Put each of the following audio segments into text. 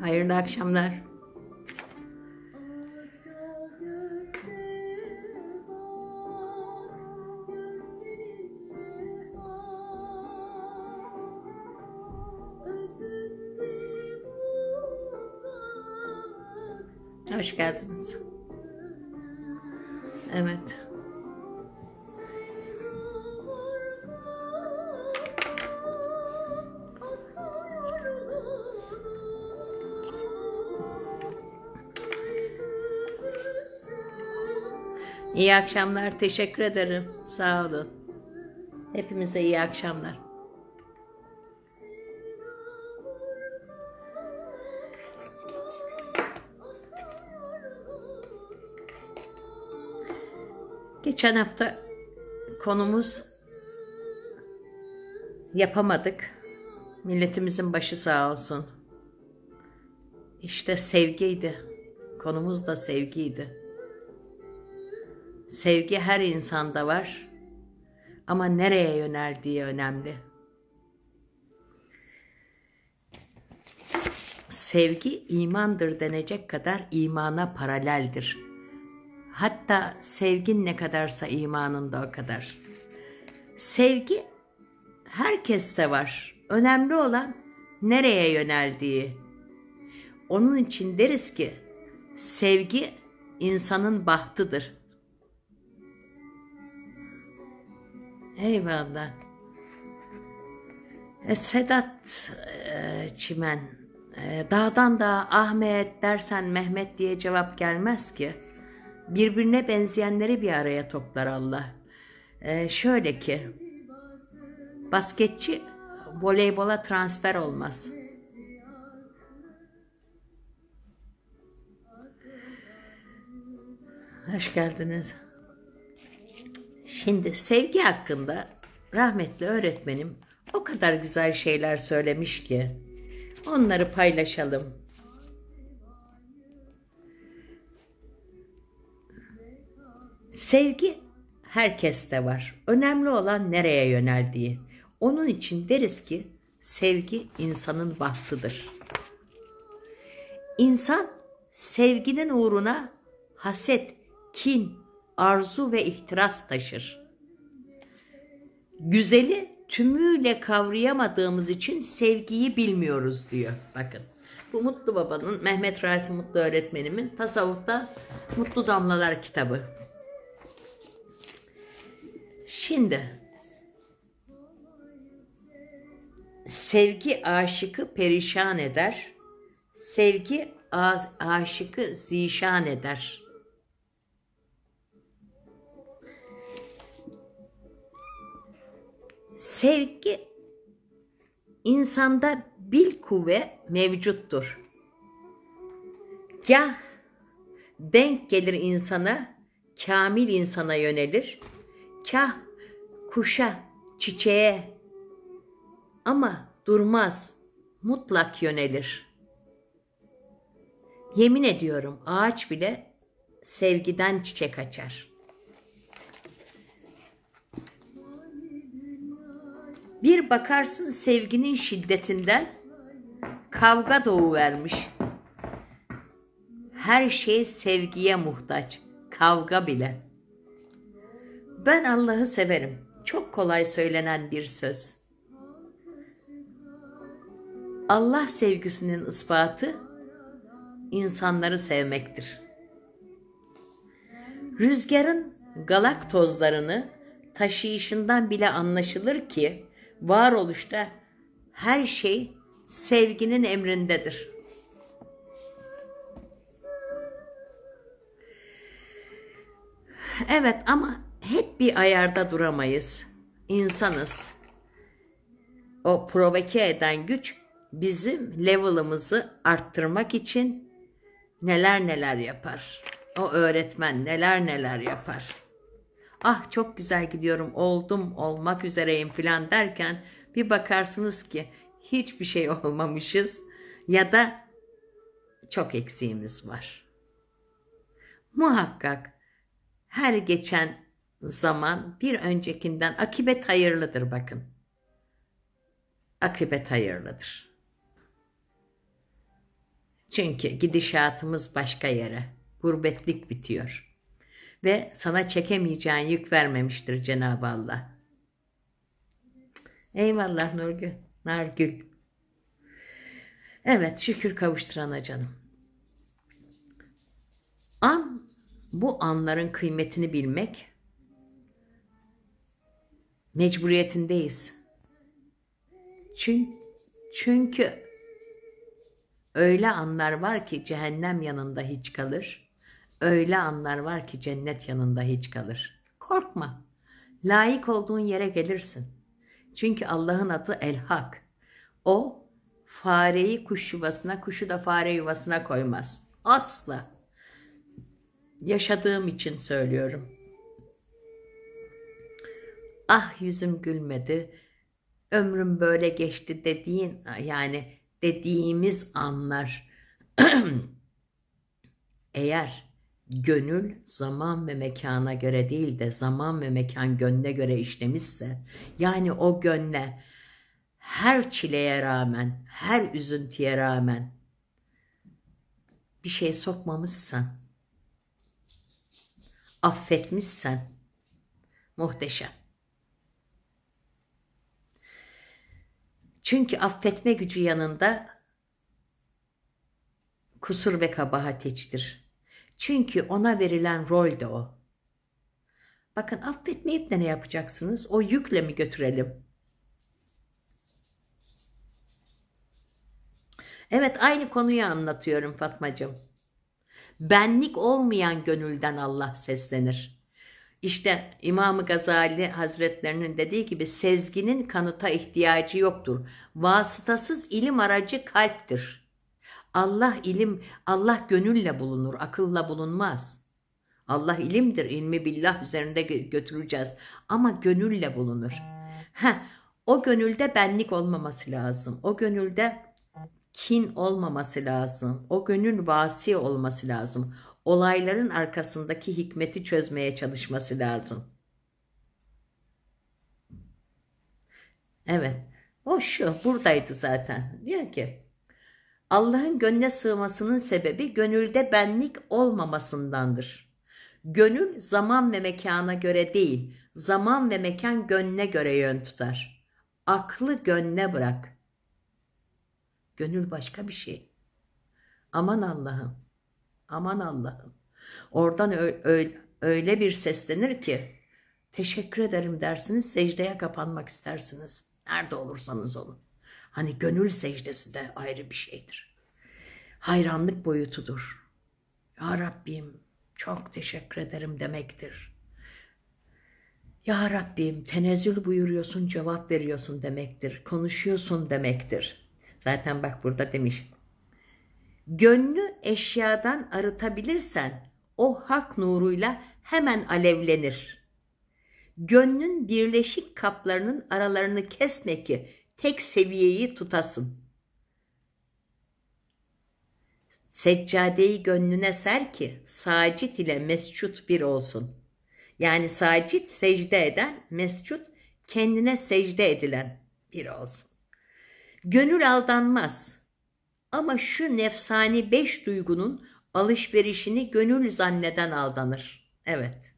Hayırlı akşamlar. Hoş geldiniz. Evet. İyi akşamlar. Teşekkür ederim. Sağ olun. Hepimize iyi akşamlar. Geçen hafta konumuz yapamadık. Milletimizin başı sağ olsun. İşte sevgiydi. Konumuz da sevgiydi. Sevgi her insanda var ama nereye yöneldiği önemli. Sevgi imandır denecek kadar imana paraleldir. Hatta sevgin ne kadarsa imanın da o kadar. Sevgi herkeste var. Önemli olan nereye yöneldiği. Onun için deriz ki sevgi insanın bahtıdır. Eyvallah. E, Sedat e, Çimen. E, dağdan da Ahmet dersen Mehmet diye cevap gelmez ki. Birbirine benzeyenleri bir araya toplar Allah. E, şöyle ki. Basketçi voleybola transfer olmaz. Hoş geldiniz. Şimdi sevgi hakkında rahmetli öğretmenim o kadar güzel şeyler söylemiş ki onları paylaşalım. Sevgi herkeste var. Önemli olan nereye yöneldiği. Onun için deriz ki sevgi insanın bahtıdır. İnsan sevginin uğruna haset, kin, arzu ve ihtiras taşır. Güzeli tümüyle kavrayamadığımız için sevgiyi bilmiyoruz diyor. Bakın. Bu Mutlu Baba'nın, Mehmet Rasim Mutlu öğretmenimin tasavvufta Mutlu Damlalar kitabı. Şimdi sevgi aşıkı perişan eder, sevgi aşıkı zişan eder.'' Sevgi insanda bil kuvve mevcuttur. Gah denk gelir insana, kamil insana yönelir. Kah kuşa, çiçeğe ama durmaz, mutlak yönelir. Yemin ediyorum ağaç bile sevgiden çiçek açar.'' Bir bakarsın sevginin şiddetinden kavga doğu vermiş. Her şey sevgiye muhtaç, kavga bile. Ben Allah'ı severim. Çok kolay söylenen bir söz. Allah sevgisinin ispatı insanları sevmektir. Rüzgarın galak tozlarını taşıyışından bile anlaşılır ki varoluşta her şey sevginin emrindedir. Evet ama hep bir ayarda duramayız. İnsanız. O provoke eden güç bizim level'ımızı arttırmak için neler neler yapar. O öğretmen neler neler yapar ah çok güzel gidiyorum oldum olmak üzereyim filan derken bir bakarsınız ki hiçbir şey olmamışız ya da çok eksiğimiz var. Muhakkak her geçen zaman bir öncekinden akibet hayırlıdır bakın. Akibet hayırlıdır. Çünkü gidişatımız başka yere. Gurbetlik bitiyor.'' ve sana çekemeyeceğin yük vermemiştir Cenab-ı Allah. Eyvallah Nurgül, Nargül. Evet şükür kavuşturana canım. An, bu anların kıymetini bilmek mecburiyetindeyiz. Çünkü, çünkü öyle anlar var ki cehennem yanında hiç kalır. Öyle anlar var ki cennet yanında hiç kalır. Korkma. Layık olduğun yere gelirsin. Çünkü Allah'ın adı El Hak. O fareyi kuş yuvasına, kuşu da fare yuvasına koymaz. Asla. Yaşadığım için söylüyorum. Ah yüzüm gülmedi, ömrüm böyle geçti dediğin yani dediğimiz anlar eğer gönül zaman ve mekana göre değil de zaman ve mekan gönle göre işlemişse yani o gönle her çileye rağmen, her üzüntüye rağmen bir şey sokmamışsan, affetmişsen muhteşem. Çünkü affetme gücü yanında kusur ve kabahat içtir. Çünkü ona verilen rol de o. Bakın affetmeyip de ne yapacaksınız? O yükle mi götürelim? Evet aynı konuyu anlatıyorum Fatmacığım. Benlik olmayan gönülden Allah seslenir. İşte İmam Gazali Hazretlerinin dediği gibi sezginin kanıta ihtiyacı yoktur. Vasıtasız ilim aracı kalptir. Allah ilim, Allah gönülle bulunur, akılla bulunmaz. Allah ilimdir, ilmi billah üzerinde götüreceğiz ama gönülle bulunur. Heh, o gönülde benlik olmaması lazım. O gönülde kin olmaması lazım. O gönül vasi olması lazım. Olayların arkasındaki hikmeti çözmeye çalışması lazım. Evet. O şu buradaydı zaten. Diyor ki Allah'ın gönle sığmasının sebebi gönülde benlik olmamasındandır. Gönül zaman ve mekana göre değil, zaman ve mekan gönle göre yön tutar. Aklı gönle bırak. Gönül başka bir şey. Aman Allah'ım, aman Allah'ım. Oradan öyle bir seslenir ki, teşekkür ederim dersiniz, secdeye kapanmak istersiniz. Nerede olursanız olun. Hani gönül secdesi de ayrı bir şeydir. Hayranlık boyutudur. Ya Rabbim çok teşekkür ederim demektir. Ya Rabbim tenezzül buyuruyorsun, cevap veriyorsun demektir. Konuşuyorsun demektir. Zaten bak burada demiş. Gönlü eşyadan arıtabilirsen o hak nuruyla hemen alevlenir. Gönlün birleşik kaplarının aralarını kesme ki tek seviyeyi tutasın. Seccadeyi gönlüne ser ki sacit ile mescut bir olsun. Yani sacit secde eden, mescut kendine secde edilen bir olsun. Gönül aldanmaz ama şu nefsani beş duygunun alışverişini gönül zanneden aldanır. Evet.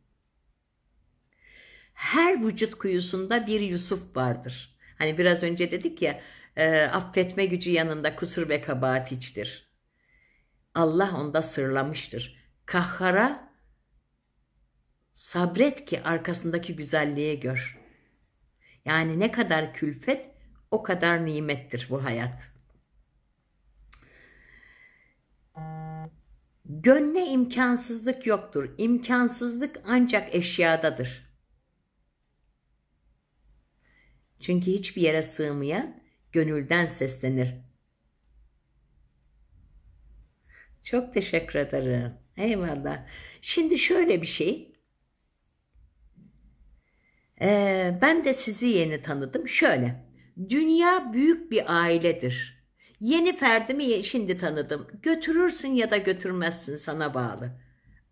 Her vücut kuyusunda bir Yusuf vardır.'' Hani biraz önce dedik ya e, affetme gücü yanında kusur ve kabahat içtir. Allah onda sırlamıştır. Kahhara sabret ki arkasındaki güzelliğe gör. Yani ne kadar külfet o kadar nimettir bu hayat. Gönle imkansızlık yoktur. İmkansızlık ancak eşyadadır. Çünkü hiçbir yere sığmayan gönülden seslenir. Çok teşekkür ederim. Eyvallah. Şimdi şöyle bir şey. Ee, ben de sizi yeni tanıdım. Şöyle. Dünya büyük bir ailedir. Yeni ferdimi şimdi tanıdım. Götürürsün ya da götürmezsin sana bağlı.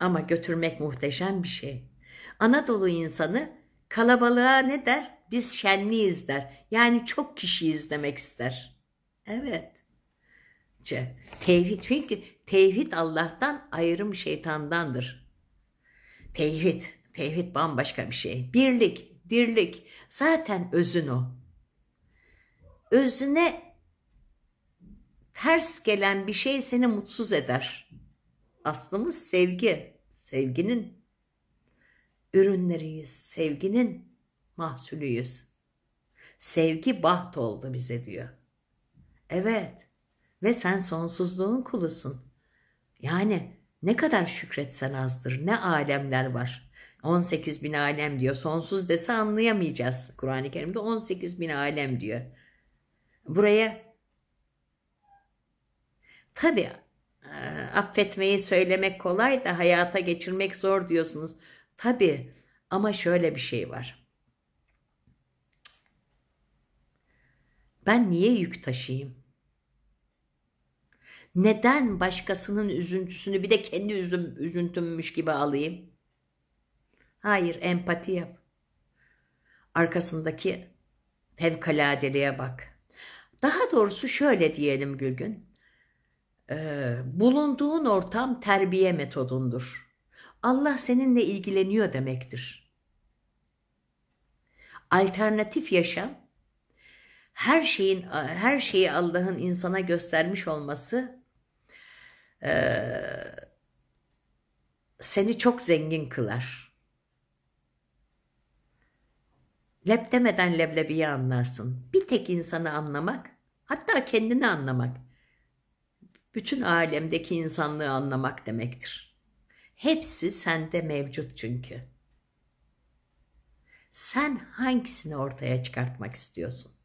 Ama götürmek muhteşem bir şey. Anadolu insanı kalabalığa ne der? Biz şenliyiz der. Yani çok kişiyiz demek ister. Evet. Tevhid çünkü tevhid Allah'tan ayrım şeytandandır. Tevhid, tevhid bambaşka bir şey. Birlik, dirlik zaten özün o. Özüne ters gelen bir şey seni mutsuz eder. Aslımız sevgi, sevginin ürünleriyiz, sevginin mahsulüyüz. Sevgi baht oldu bize diyor. Evet ve sen sonsuzluğun kulusun. Yani ne kadar şükretsen azdır, ne alemler var. 18 bin alem diyor. Sonsuz dese anlayamayacağız. Kur'an-ı Kerim'de 18 bin alem diyor. Buraya tabi e, affetmeyi söylemek kolay da hayata geçirmek zor diyorsunuz. Tabi ama şöyle bir şey var. Ben niye yük taşıyayım? Neden başkasının üzüntüsünü bir de kendi üzüm, üzüntümmüş gibi alayım? Hayır, empati yap. Arkasındaki fevkaladeliğe bak. Daha doğrusu şöyle diyelim Gülgün. Ee, bulunduğun ortam terbiye metodundur. Allah seninle ilgileniyor demektir. Alternatif yaşam her şeyin her şeyi Allah'ın insana göstermiş olması e, seni çok zengin kılar. Leb demeden leblebiyi anlarsın. Bir tek insanı anlamak, hatta kendini anlamak, bütün alemdeki insanlığı anlamak demektir. Hepsi sende mevcut çünkü. Sen hangisini ortaya çıkartmak istiyorsun?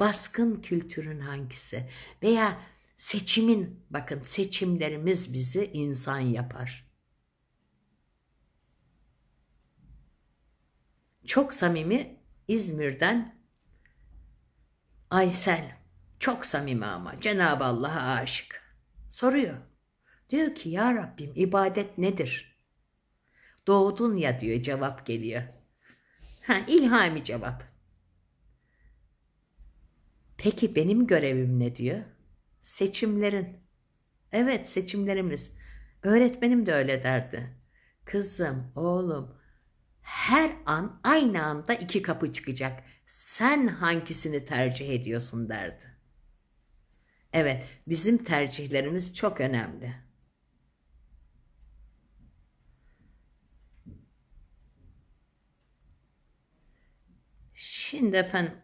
Baskın kültürün hangisi? Veya seçimin, bakın seçimlerimiz bizi insan yapar. Çok samimi İzmir'den Aysel, çok samimi ama Cenab-ı Allah'a aşık. Soruyor. Diyor ki ya Rabbim ibadet nedir? Doğdun ya diyor cevap geliyor. Ha, ilhami cevap. Peki benim görevim ne diyor? Seçimlerin. Evet seçimlerimiz. Öğretmenim de öyle derdi. Kızım, oğlum her an aynı anda iki kapı çıkacak. Sen hangisini tercih ediyorsun derdi. Evet, bizim tercihlerimiz çok önemli. Şimdi efendim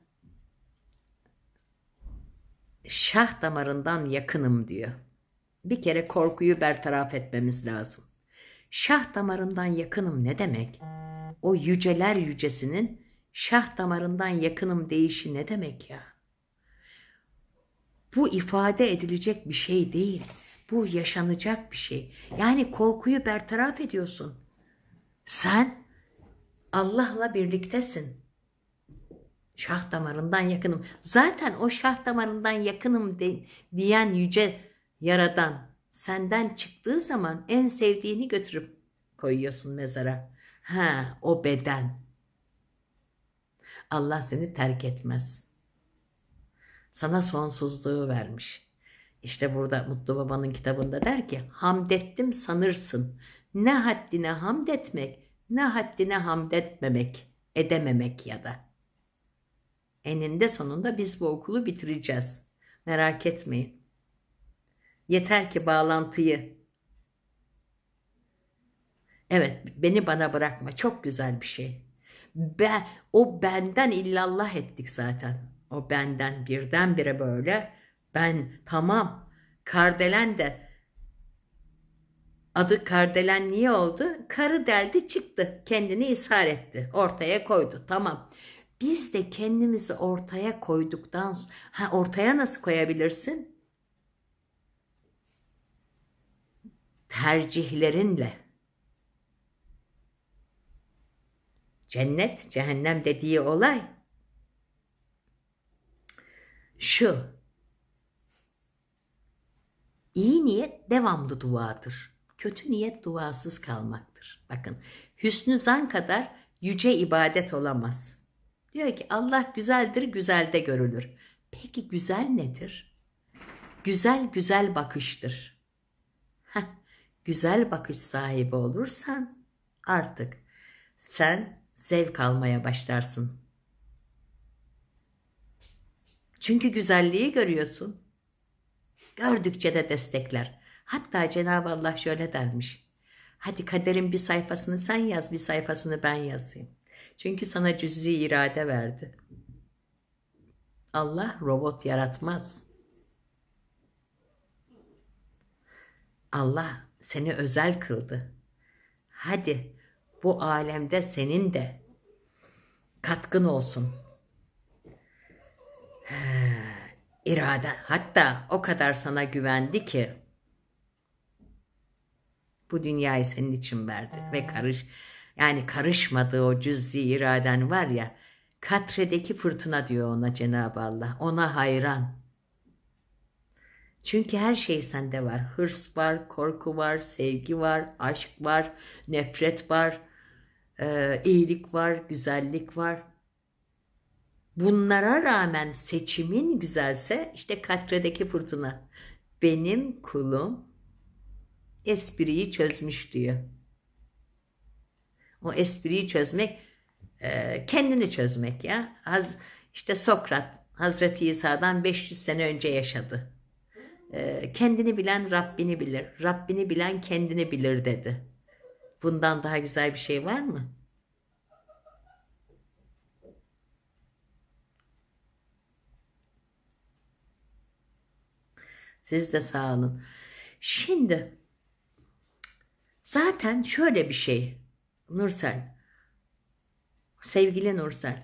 şah damarından yakınım diyor. Bir kere korkuyu bertaraf etmemiz lazım. Şah damarından yakınım ne demek? O yüceler yücesinin şah damarından yakınım deyişi ne demek ya? Bu ifade edilecek bir şey değil. Bu yaşanacak bir şey. Yani korkuyu bertaraf ediyorsun. Sen Allah'la birliktesin. Şah damarından yakınım. Zaten o şah damarından yakınım de, diyen yüce yaradan senden çıktığı zaman en sevdiğini götürüp koyuyorsun mezara. Ha o beden. Allah seni terk etmez. Sana sonsuzluğu vermiş. İşte burada Mutlu Baba'nın kitabında der ki hamdettim sanırsın. Ne haddine hamd etmek ne haddine hamd etmemek edememek ya da. Eninde sonunda biz bu okulu bitireceğiz. Merak etmeyin. Yeter ki bağlantıyı. Evet, beni bana bırakma. Çok güzel bir şey. Ben, o benden illallah ettik zaten. O benden birdenbire böyle. Ben tamam. Kardelen de Adı Kardelen niye oldu? Karı deldi çıktı. Kendini ishar etti. Ortaya koydu. Tamam. Biz de kendimizi ortaya koyduktan ha ortaya nasıl koyabilirsin? Tercihlerinle. Cennet, cehennem dediği olay şu. İyi niyet devamlı duadır. Kötü niyet duasız kalmaktır. Bakın hüsnü zan kadar yüce ibadet olamaz. Diyor ki Allah güzeldir, güzel de görülür. Peki güzel nedir? Güzel güzel bakıştır. Heh, güzel bakış sahibi olursan artık sen zevk almaya başlarsın. Çünkü güzelliği görüyorsun. Gördükçe de destekler. Hatta Cenab-ı Allah şöyle dermiş. Hadi kaderin bir sayfasını sen yaz, bir sayfasını ben yazayım. Çünkü sana cüz'i irade verdi. Allah robot yaratmaz. Allah seni özel kıldı. Hadi bu alemde senin de katkın olsun. İrade hatta o kadar sana güvendi ki bu dünyayı senin için verdi ve karış yani karışmadığı o cüz'i iraden var ya, katredeki fırtına diyor ona Cenab-ı Allah. Ona hayran. Çünkü her şey sende var. Hırs var, korku var, sevgi var, aşk var, nefret var, e, iyilik var, güzellik var. Bunlara rağmen seçimin güzelse işte katredeki fırtına. Benim kulum espriyi çözmüş diyor. O espriyi çözmek e, kendini çözmek ya. Haz, işte Sokrat Hazreti İsa'dan 500 sene önce yaşadı. E, kendini bilen Rabbini bilir. Rabbini bilen kendini bilir dedi. Bundan daha güzel bir şey var mı? Siz de sağ olun. Şimdi zaten şöyle bir şey. Nursel. Sevgili Nursel.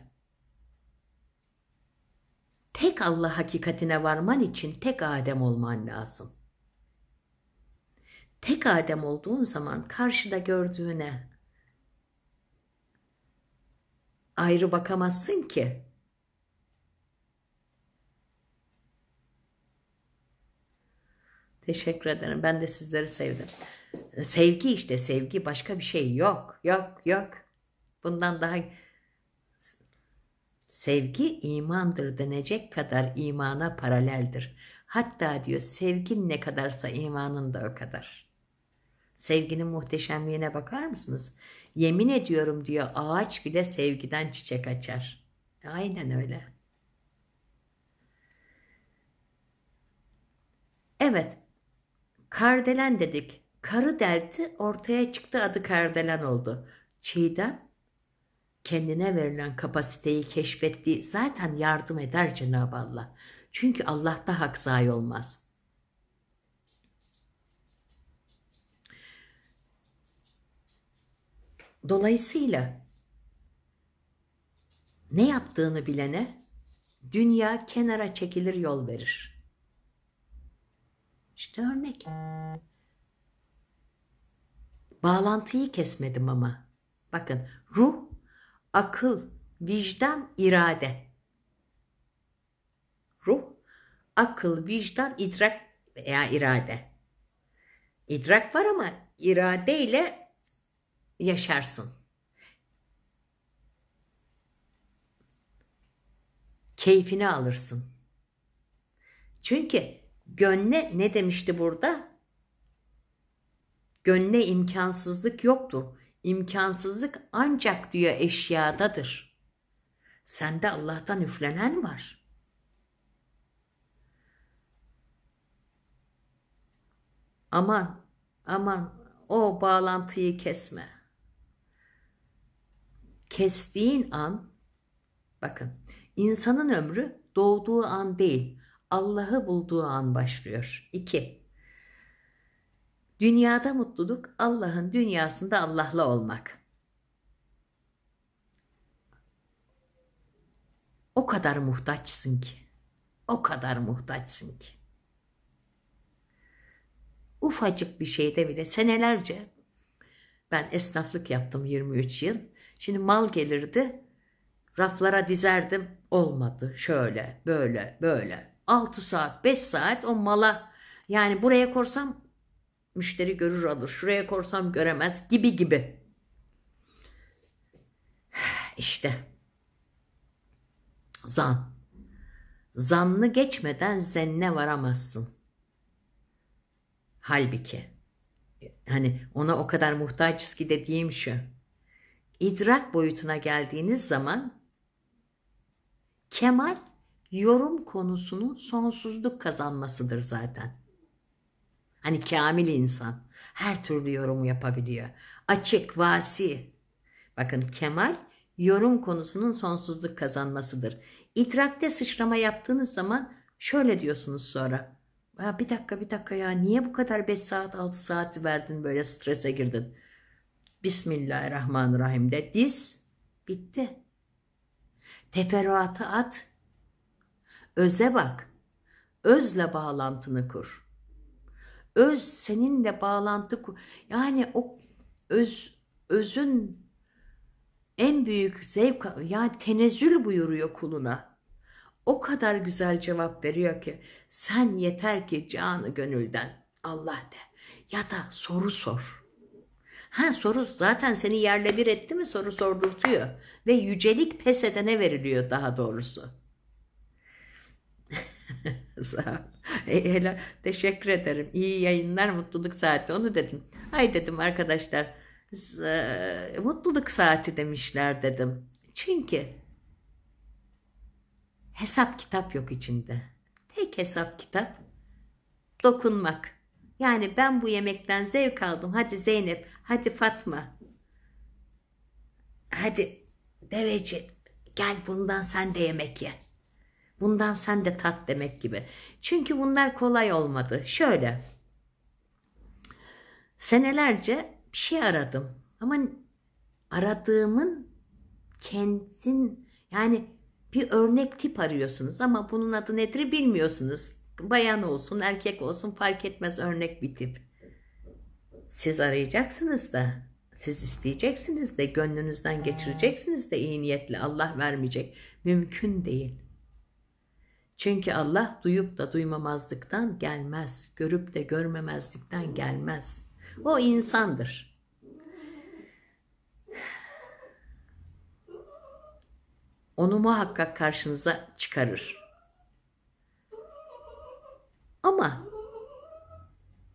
Tek Allah hakikatine varman için tek Adem olman lazım. Tek Adem olduğun zaman karşıda gördüğüne ayrı bakamazsın ki. Teşekkür ederim. Ben de sizleri sevdim. Sevgi işte sevgi başka bir şey yok. Yok yok. Bundan daha sevgi imandır denecek kadar imana paraleldir. Hatta diyor sevgin ne kadarsa imanın da o kadar. Sevginin muhteşemliğine bakar mısınız? Yemin ediyorum diyor ağaç bile sevgiden çiçek açar. Aynen öyle. Evet. Kardelen dedik. Karı delti ortaya çıktı adı Kardelen oldu. Çiğdem kendine verilen kapasiteyi keşfetti zaten yardım eder Cenab-ı Allah. Çünkü Allah'ta hak zayi olmaz. Dolayısıyla ne yaptığını bilene dünya kenara çekilir yol verir. İşte örnek. Bağlantıyı kesmedim ama. Bakın ruh, akıl, vicdan, irade. Ruh, akıl, vicdan, idrak veya irade. İdrak var ama iradeyle yaşarsın. Keyfini alırsın. Çünkü gönle ne demişti burada? Gönle imkansızlık yoktur. İmkansızlık ancak diyor eşyadadır. Sende Allah'tan üflenen var. Aman, aman o bağlantıyı kesme. Kestiğin an, bakın insanın ömrü doğduğu an değil, Allah'ı bulduğu an başlıyor. İki. Dünyada mutluluk Allah'ın dünyasında Allah'la olmak. O kadar muhtaçsın ki. O kadar muhtaçsın ki. Ufacık bir şeyde bile senelerce ben esnaflık yaptım 23 yıl. Şimdi mal gelirdi. Raflara dizerdim. Olmadı. Şöyle, böyle, böyle. 6 saat, 5 saat o mala yani buraya korsam müşteri görür alır. Şuraya korsam göremez gibi gibi. İşte zan. zanlı geçmeden zenne varamazsın. Halbuki hani ona o kadar muhtaçız ki dediğim şu. İdrak boyutuna geldiğiniz zaman kemal yorum konusunun sonsuzluk kazanmasıdır zaten. Hani kamil insan. Her türlü yorumu yapabiliyor. Açık, vasi. Bakın kemal yorum konusunun sonsuzluk kazanmasıdır. İdrakte sıçrama yaptığınız zaman şöyle diyorsunuz sonra. Ya bir dakika bir dakika ya niye bu kadar 5 saat 6 saat verdin böyle strese girdin. Bismillahirrahmanirrahim de diz bitti. Teferruatı at. Öze bak. Özle bağlantını kur. Öz seninle bağlantı yani o öz özün en büyük zevk yani tenezül buyuruyor kuluna. O kadar güzel cevap veriyor ki sen yeter ki canı gönülden Allah de ya da soru sor. Ha soru zaten seni yerle bir etti mi soru sordurtuyor ve yücelik pes edene veriliyor daha doğrusu. Sağ. Hele teşekkür ederim. İyi yayınlar, mutluluk saati. Onu dedim. Ay dedim arkadaşlar, e, mutluluk saati demişler dedim. Çünkü hesap kitap yok içinde. Tek hesap kitap dokunmak. Yani ben bu yemekten zevk aldım. Hadi Zeynep, hadi Fatma. Hadi deveci gel bundan sen de yemek ye. Bundan sen de tat demek gibi. Çünkü bunlar kolay olmadı. Şöyle. Senelerce bir şey aradım. Ama aradığımın kendin yani bir örnek tip arıyorsunuz ama bunun adı nedir bilmiyorsunuz. Bayan olsun, erkek olsun fark etmez örnek bir tip. Siz arayacaksınız da, siz isteyeceksiniz de, gönlünüzden geçireceksiniz de iyi niyetli Allah vermeyecek. Mümkün değil. Çünkü Allah duyup da duymamazlıktan gelmez. Görüp de görmemezlikten gelmez. O insandır. Onu muhakkak karşınıza çıkarır. Ama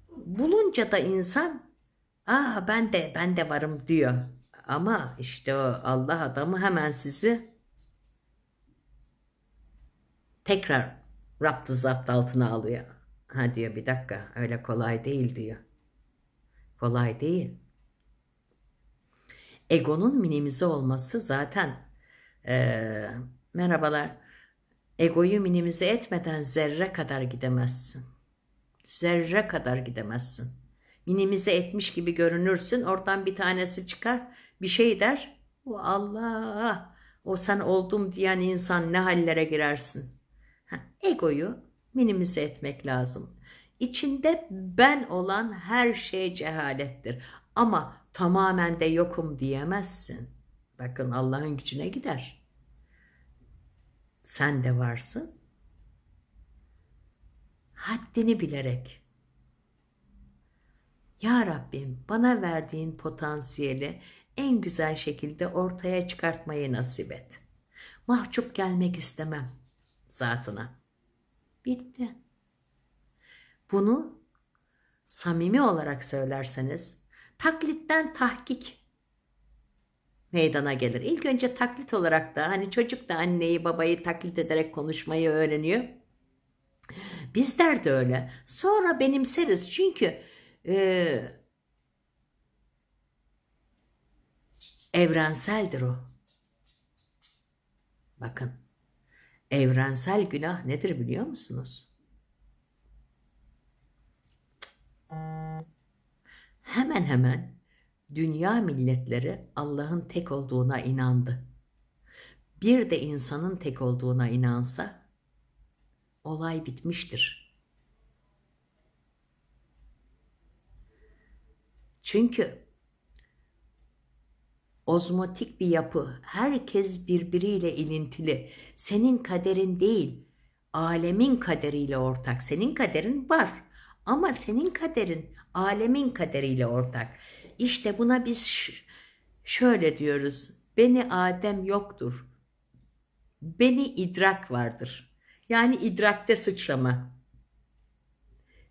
bulunca da insan ah ben de ben de varım diyor. Ama işte o Allah adamı hemen sizi tekrar raptı zapt altına alıyor. Ha diyor bir dakika öyle kolay değil diyor. Kolay değil. Egonun minimize olması zaten e, merhabalar egoyu minimize etmeden zerre kadar gidemezsin. Zerre kadar gidemezsin. Minimize etmiş gibi görünürsün. Oradan bir tanesi çıkar bir şey der. O Allah o sen oldum diyen insan ne hallere girersin egoyu minimize etmek lazım. İçinde ben olan her şey cehalettir. Ama tamamen de yokum diyemezsin. Bakın Allah'ın gücüne gider. Sen de varsın. Haddini bilerek. Ya Rabbim bana verdiğin potansiyeli en güzel şekilde ortaya çıkartmayı nasip et. Mahcup gelmek istemem zatına. Bitti. Bunu samimi olarak söylerseniz taklitten tahkik meydana gelir. İlk önce taklit olarak da hani çocuk da anneyi babayı taklit ederek konuşmayı öğreniyor. Bizler de öyle. Sonra benimseriz çünkü e, evrenseldir o. Bakın Evrensel günah nedir biliyor musunuz? Hemen hemen dünya milletleri Allah'ın tek olduğuna inandı. Bir de insanın tek olduğuna inansa olay bitmiştir. Çünkü ozmotik bir yapı. Herkes birbiriyle ilintili. Senin kaderin değil, alemin kaderiyle ortak. Senin kaderin var ama senin kaderin alemin kaderiyle ortak. İşte buna biz şöyle diyoruz. Beni Adem yoktur. Beni idrak vardır. Yani idrakte sıçrama.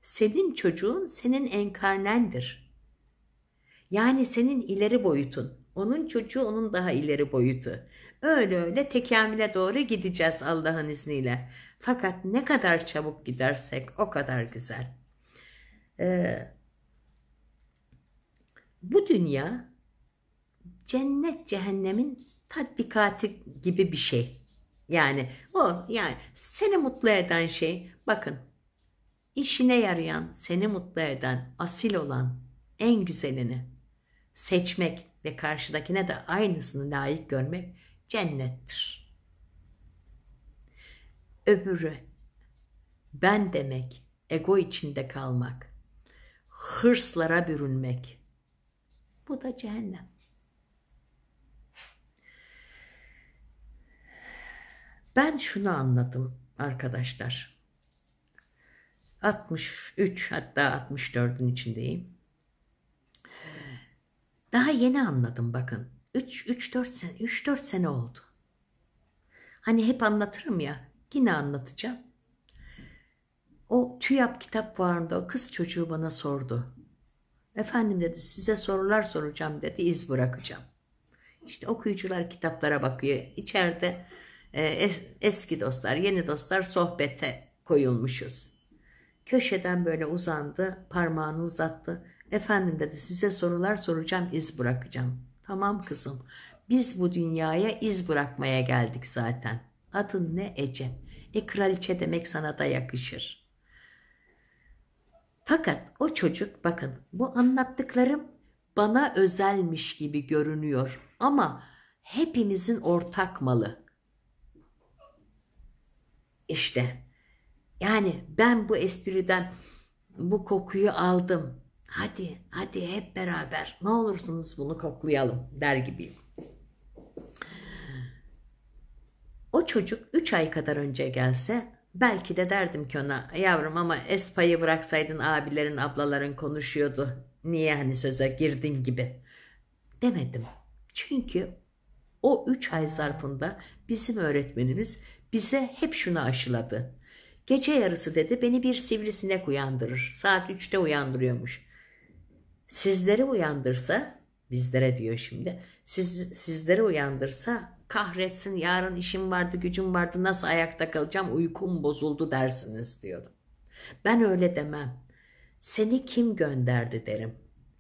Senin çocuğun senin enkarnendir. Yani senin ileri boyutun. Onun çocuğu onun daha ileri boyutu. Öyle öyle tekamüle doğru gideceğiz Allah'ın izniyle. Fakat ne kadar çabuk gidersek o kadar güzel. Ee, bu dünya cennet cehennemin tatbikatı gibi bir şey. Yani o yani seni mutlu eden şey bakın işine yarayan, seni mutlu eden, asil olan en güzelini seçmek ve karşıdakine de aynısını layık görmek cennettir. Öbürü ben demek, ego içinde kalmak, hırslara bürünmek. Bu da cehennem. Ben şunu anladım arkadaşlar. 63 hatta 64'ün içindeyim. Daha yeni anladım bakın. 3 3 4 sene 3 4 sene oldu. Hani hep anlatırım ya. Yine anlatacağım. O TÜYAP kitap vardı. O kız çocuğu bana sordu. Efendim dedi size sorular soracağım dedi. iz bırakacağım. İşte okuyucular kitaplara bakıyor. İçeride e, es, eski dostlar, yeni dostlar sohbete koyulmuşuz. Köşeden böyle uzandı, parmağını uzattı. Efendim dedi size sorular soracağım iz bırakacağım. Tamam kızım biz bu dünyaya iz bırakmaya geldik zaten. Adın ne Ece? E kraliçe demek sana da yakışır. Fakat o çocuk bakın bu anlattıklarım bana özelmiş gibi görünüyor ama hepimizin ortak malı. İşte yani ben bu espriden bu kokuyu aldım Hadi, hadi hep beraber ne olursunuz bunu koklayalım der gibiyim. O çocuk 3 ay kadar önce gelse belki de derdim ki ona yavrum ama espayı bıraksaydın abilerin ablaların konuşuyordu. Niye hani söze girdin gibi demedim. Çünkü o 3 ay zarfında bizim öğretmenimiz bize hep şunu aşıladı. Gece yarısı dedi beni bir sivrisinek uyandırır. Saat 3'te uyandırıyormuş sizleri uyandırsa bizlere diyor şimdi siz, sizleri uyandırsa kahretsin yarın işim vardı gücüm vardı nasıl ayakta kalacağım uykum bozuldu dersiniz diyorum. Ben öyle demem. Seni kim gönderdi derim.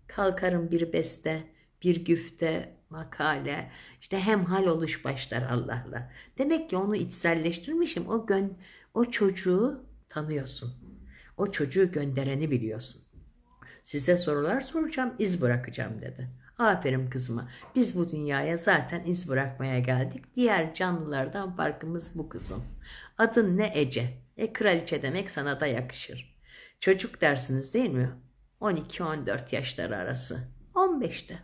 Kalkarım bir beste, bir güfte, makale, işte hemhal oluş başlar Allah'la. Demek ki onu içselleştirmişim. O gön o çocuğu tanıyorsun. O çocuğu göndereni biliyorsun. Size sorular soracağım, iz bırakacağım dedi. Aferin kızıma. Biz bu dünyaya zaten iz bırakmaya geldik. Diğer canlılardan farkımız bu kızım. Adın ne Ece? E kraliçe demek sana da yakışır. Çocuk dersiniz değil mi? 12-14 yaşları arası. 15'te.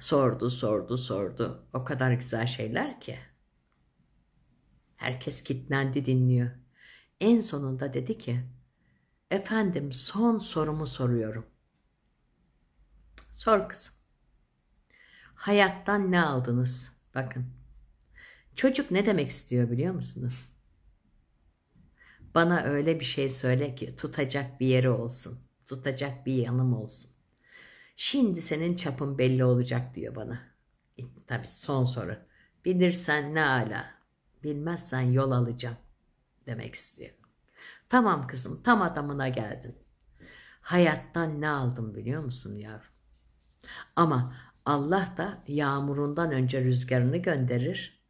Sordu, sordu, sordu. O kadar güzel şeyler ki. Herkes kitlendi dinliyor. En sonunda dedi ki, Efendim son sorumu soruyorum. Sor kızım. Hayattan ne aldınız? Bakın. Çocuk ne demek istiyor biliyor musunuz? Bana öyle bir şey söyle ki tutacak bir yeri olsun. Tutacak bir yanım olsun. Şimdi senin çapın belli olacak diyor bana. E, tabii son soru. Bilirsen ne ala. Bilmezsen yol alacağım demek istiyor. Tamam kızım tam adamına geldin. Hayattan ne aldım biliyor musun yavrum? Ama Allah da yağmurundan önce rüzgarını gönderir.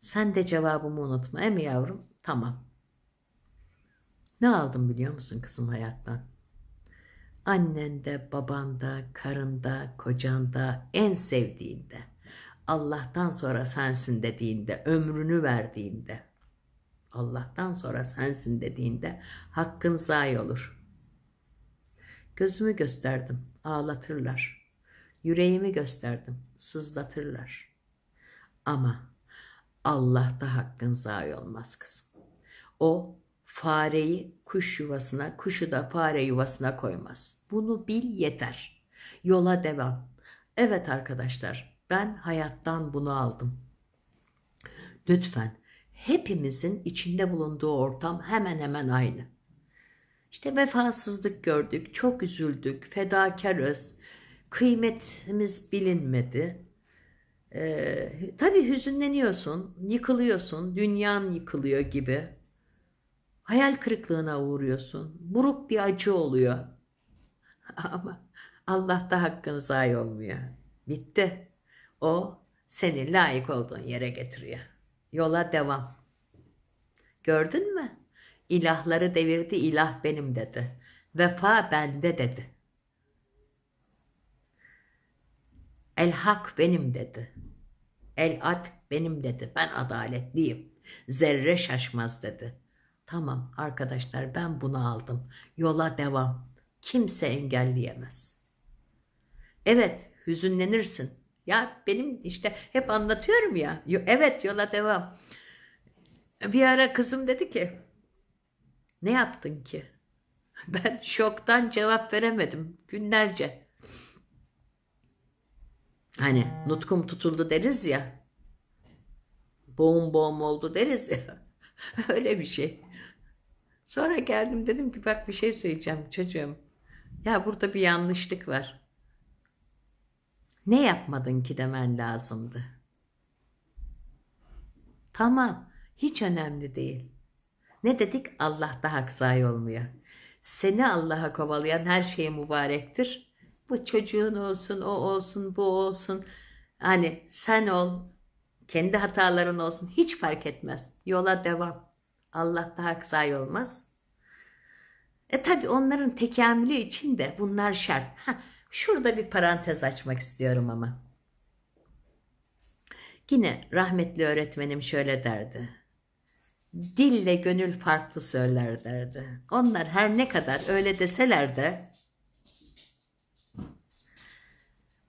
Sen de cevabımı unutma he mi yavrum? Tamam. Ne aldım biliyor musun kızım hayattan? Annende, babanda, karında, kocanda, en sevdiğinde. Allah'tan sonra sensin dediğinde, ömrünü verdiğinde. Allah'tan sonra sensin dediğinde hakkın zayi olur. Gözümü gösterdim, ağlatırlar. Yüreğimi gösterdim, sızlatırlar. Ama Allah'ta hakkın zayi olmaz kızım. O fareyi kuş yuvasına, kuşu da fare yuvasına koymaz. Bunu bil yeter. Yola devam. Evet arkadaşlar, ben hayattan bunu aldım. Lütfen hepimizin içinde bulunduğu ortam hemen hemen aynı. İşte vefasızlık gördük, çok üzüldük, fedakarız, kıymetimiz bilinmedi. Ee, tabii hüzünleniyorsun, yıkılıyorsun, dünyan yıkılıyor gibi. Hayal kırıklığına uğruyorsun, buruk bir acı oluyor. Ama Allah da hakkın zayi olmuyor. Bitti. O seni layık olduğun yere getiriyor yola devam. Gördün mü? İlahları devirdi, ilah benim dedi. Vefa bende dedi. El hak benim dedi. El ad benim dedi. Ben adaletliyim. Zerre şaşmaz dedi. Tamam arkadaşlar ben bunu aldım. Yola devam. Kimse engelleyemez. Evet hüzünlenirsin. Ya benim işte hep anlatıyorum ya. Evet yola devam. Bir ara kızım dedi ki ne yaptın ki? Ben şoktan cevap veremedim günlerce. Hani nutkum tutuldu deriz ya. Boğum boğum oldu deriz ya. Öyle bir şey. Sonra geldim dedim ki bak bir şey söyleyeceğim çocuğum. Ya burada bir yanlışlık var. Ne yapmadın ki demen lazımdı. Tamam, hiç önemli değil. Ne dedik? Allah daha kızay olmuyor. Seni Allah'a kovalayan her şey mübarektir. Bu çocuğun olsun, o olsun, bu olsun. Hani sen ol, kendi hataların olsun hiç fark etmez. Yola devam. Allah daha kızay olmaz. E tabi onların tekamülü için de bunlar şart. Ha, Şurada bir parantez açmak istiyorum ama. Yine rahmetli öğretmenim şöyle derdi. Dille gönül farklı söyler derdi. Onlar her ne kadar öyle deseler de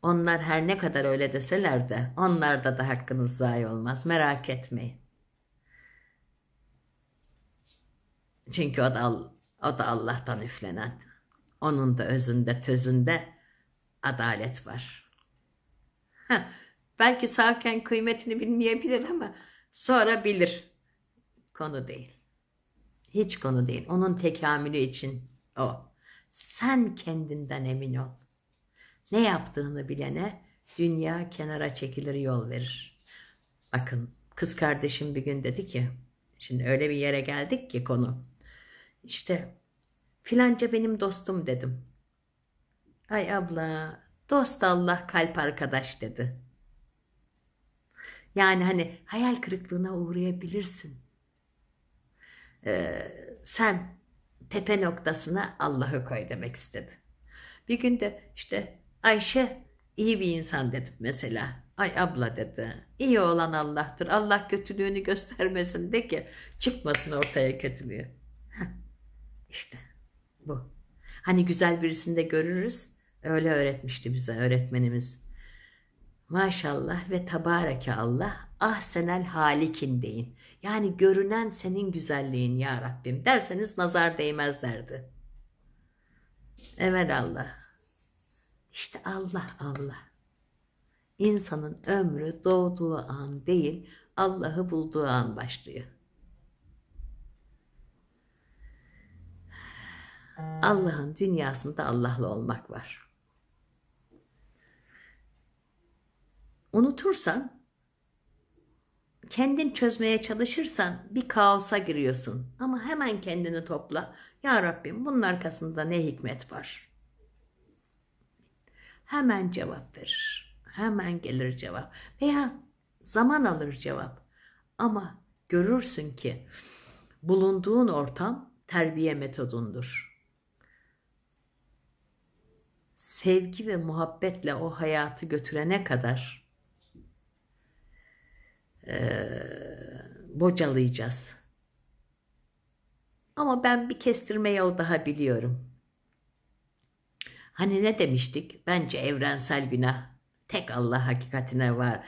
onlar her ne kadar öyle deseler de onlarda da hakkınız zayi olmaz. Merak etmeyin. Çünkü o da, o da Allah'tan üflenen. Onun da özünde, tözünde adalet var. Heh, belki sağken kıymetini bilmeyebilir ama sonra bilir. Konu değil. Hiç konu değil. Onun tekamülü için o. Sen kendinden emin ol. Ne yaptığını bilene dünya kenara çekilir yol verir. Bakın kız kardeşim bir gün dedi ki şimdi öyle bir yere geldik ki konu. İşte filanca benim dostum dedim. Ay abla, dost Allah kalp arkadaş dedi. Yani hani hayal kırıklığına uğrayabilirsin. Ee, sen tepe noktasına Allah'ı koy demek istedi. Bir gün de işte Ayşe iyi bir insan dedi mesela. Ay abla dedi. İyi olan Allah'tır. Allah kötülüğünü göstermesin de ki çıkmasın ortaya kötülüğü. Heh, işte bu. Hani güzel birisinde görürüz. Öyle öğretmişti bize öğretmenimiz. Maşallah ve tabareke Allah ahsenel halikin deyin. Yani görünen senin güzelliğin ya Rabbim derseniz nazar değmezlerdi. derdi. Evet Allah. İşte Allah Allah. İnsanın ömrü doğduğu an değil, Allah'ı bulduğu an başlıyor. Allah'ın dünyasında Allah'la olmak var. Unutursan, kendin çözmeye çalışırsan bir kaosa giriyorsun. Ama hemen kendini topla. Ya Rabbim bunun arkasında ne hikmet var? Hemen cevap verir. Hemen gelir cevap. Veya zaman alır cevap. Ama görürsün ki bulunduğun ortam terbiye metodundur. Sevgi ve muhabbetle o hayatı götürene kadar e, bocalayacağız. Ama ben bir kestirme yol daha biliyorum. Hani ne demiştik? Bence evrensel günah tek Allah hakikatine var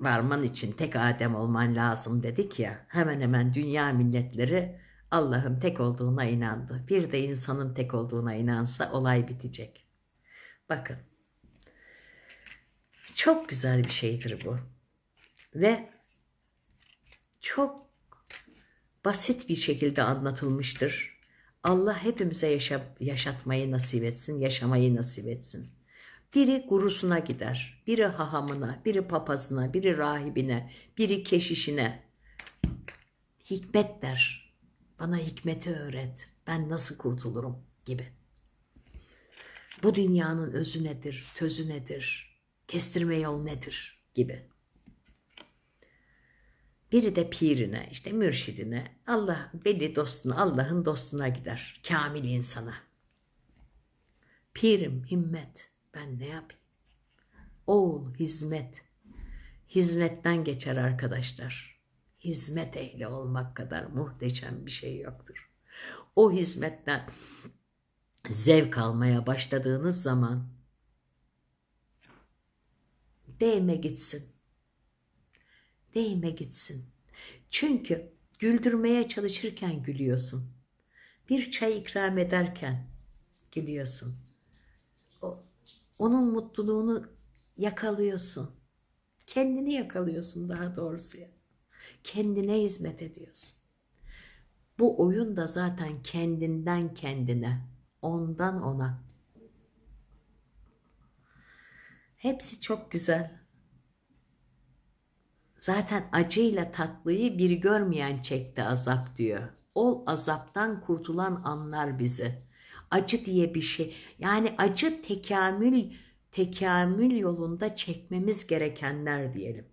varman için tek Adem olman lazım dedik ya. Hemen hemen dünya milletleri Allah'ın tek olduğuna inandı. Bir de insanın tek olduğuna inansa olay bitecek. Bakın. Çok güzel bir şeydir bu ve çok basit bir şekilde anlatılmıştır. Allah hepimize yaşa yaşatmayı nasip etsin, yaşamayı nasip etsin. Biri gurusuna gider, biri hahamına, biri papazına, biri rahibine, biri keşişine. Hikmet der. Bana hikmeti öğret. Ben nasıl kurtulurum gibi. Bu dünyanın özü nedir, tözü nedir, kestirme yol nedir gibi. Biri de pirine, işte mürşidine, Allah veli dostuna, Allah'ın dostuna gider. Kamil insana. Pirim himmet, ben ne yapayım? Oğul hizmet. Hizmetten geçer arkadaşlar. Hizmet ehli olmak kadar muhteşem bir şey yoktur. O hizmetten zevk almaya başladığınız zaman değme gitsin değme gitsin. Çünkü güldürmeye çalışırken gülüyorsun. Bir çay ikram ederken gülüyorsun. O, onun mutluluğunu yakalıyorsun. Kendini yakalıyorsun daha doğrusu. Ya. Kendine hizmet ediyorsun. Bu oyun da zaten kendinden kendine, ondan ona. Hepsi çok güzel. Zaten acıyla tatlıyı bir görmeyen çekti azap diyor. Ol azaptan kurtulan anlar bizi. Acı diye bir şey. Yani acı tekamül tekamül yolunda çekmemiz gerekenler diyelim.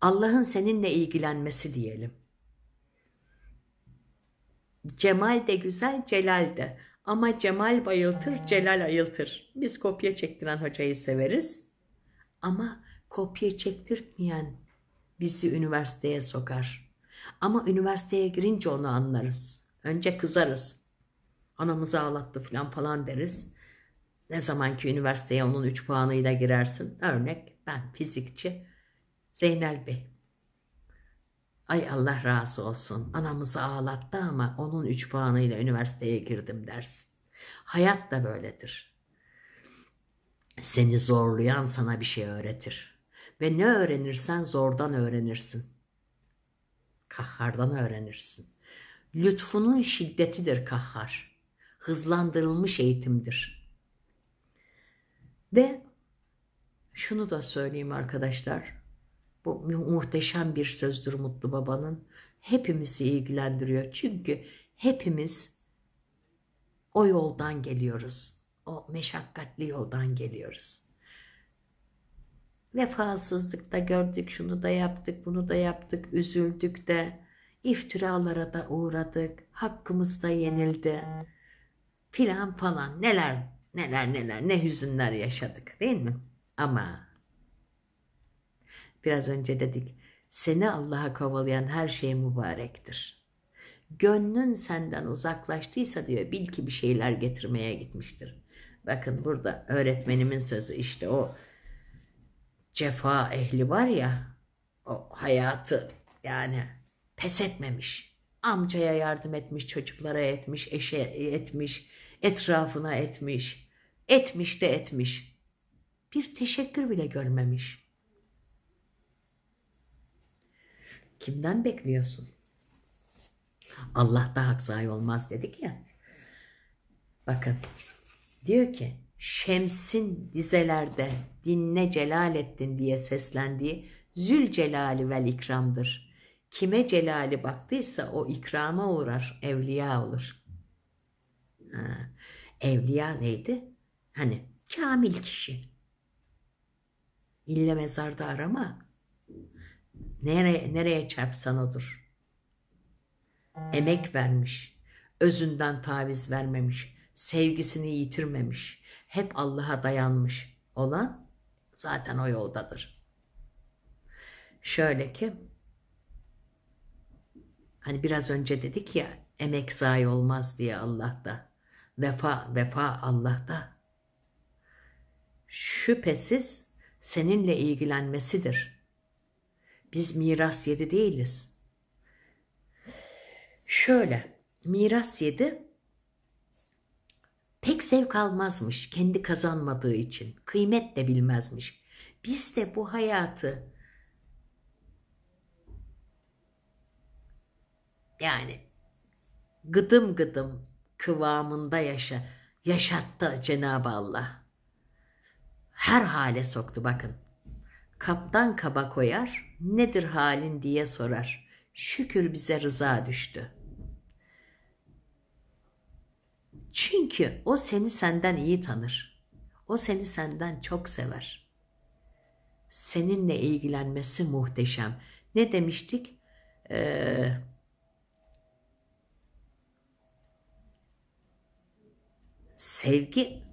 Allah'ın seninle ilgilenmesi diyelim. Cemal de güzel, celal de. Ama Cemal bayıltır, Celal ayıltır. Biz kopya çektiren hocayı severiz. Ama kopya çektirtmeyen bizi üniversiteye sokar. Ama üniversiteye girince onu anlarız. Önce kızarız. Anamızı ağlattı falan falan deriz. Ne zaman ki üniversiteye onun 3 puanıyla girersin. Örnek ben fizikçi Zeynel Bey. Ay Allah razı olsun anamızı ağlattı ama onun 3 puanıyla üniversiteye girdim dersin. Hayat da böyledir. Seni zorlayan sana bir şey öğretir. Ve ne öğrenirsen zordan öğrenirsin. Kahhardan öğrenirsin. Lütfunun şiddetidir kahhar. Hızlandırılmış eğitimdir. Ve şunu da söyleyeyim arkadaşlar. Bu muhteşem bir sözdür Mutlu Baba'nın. Hepimizi ilgilendiriyor. Çünkü hepimiz o yoldan geliyoruz. O meşakkatli yoldan geliyoruz. Vefasızlıkta gördük, şunu da yaptık, bunu da yaptık, üzüldük de, iftiralara da uğradık, hakkımız da yenildi. plan falan neler neler neler ne hüzünler yaşadık değil mi? Ama Biraz önce dedik. Seni Allah'a kovalayan her şey mübarektir. Gönlün senden uzaklaştıysa diyor bil ki bir şeyler getirmeye gitmiştir. Bakın burada öğretmenimin sözü işte o cefa ehli var ya o hayatı yani pes etmemiş. Amcaya yardım etmiş, çocuklara etmiş, eşe etmiş, etrafına etmiş, etmiş de etmiş. Bir teşekkür bile görmemiş. Kimden bekliyorsun? Allah da hakzai olmaz dedik ya. Bakın diyor ki Şems'in dizelerde dinle ettin diye seslendiği Zül Celali vel ikramdır. Kime celali baktıysa o ikrama uğrar, evliya olur. Ha, evliya neydi? Hani kamil kişi. İlle mezarda arama, Nereye, nereye çarpsan odur. Emek vermiş, özünden taviz vermemiş, sevgisini yitirmemiş, hep Allah'a dayanmış olan zaten o yoldadır. Şöyle ki, hani biraz önce dedik ya, emek zayi olmaz diye Allah'ta. Vefa, vefa Allah'ta. Şüphesiz seninle ilgilenmesidir. Biz miras yedi değiliz. Şöyle miras yedi pek zevk almazmış kendi kazanmadığı için. Kıymet de bilmezmiş. Biz de bu hayatı yani gıdım gıdım kıvamında yaşa yaşattı Cenab-ı Allah. Her hale soktu bakın kaptan kaba koyar, nedir halin diye sorar. Şükür bize rıza düştü. Çünkü o seni senden iyi tanır. O seni senden çok sever. Seninle ilgilenmesi muhteşem. Ne demiştik? Ee, sevgi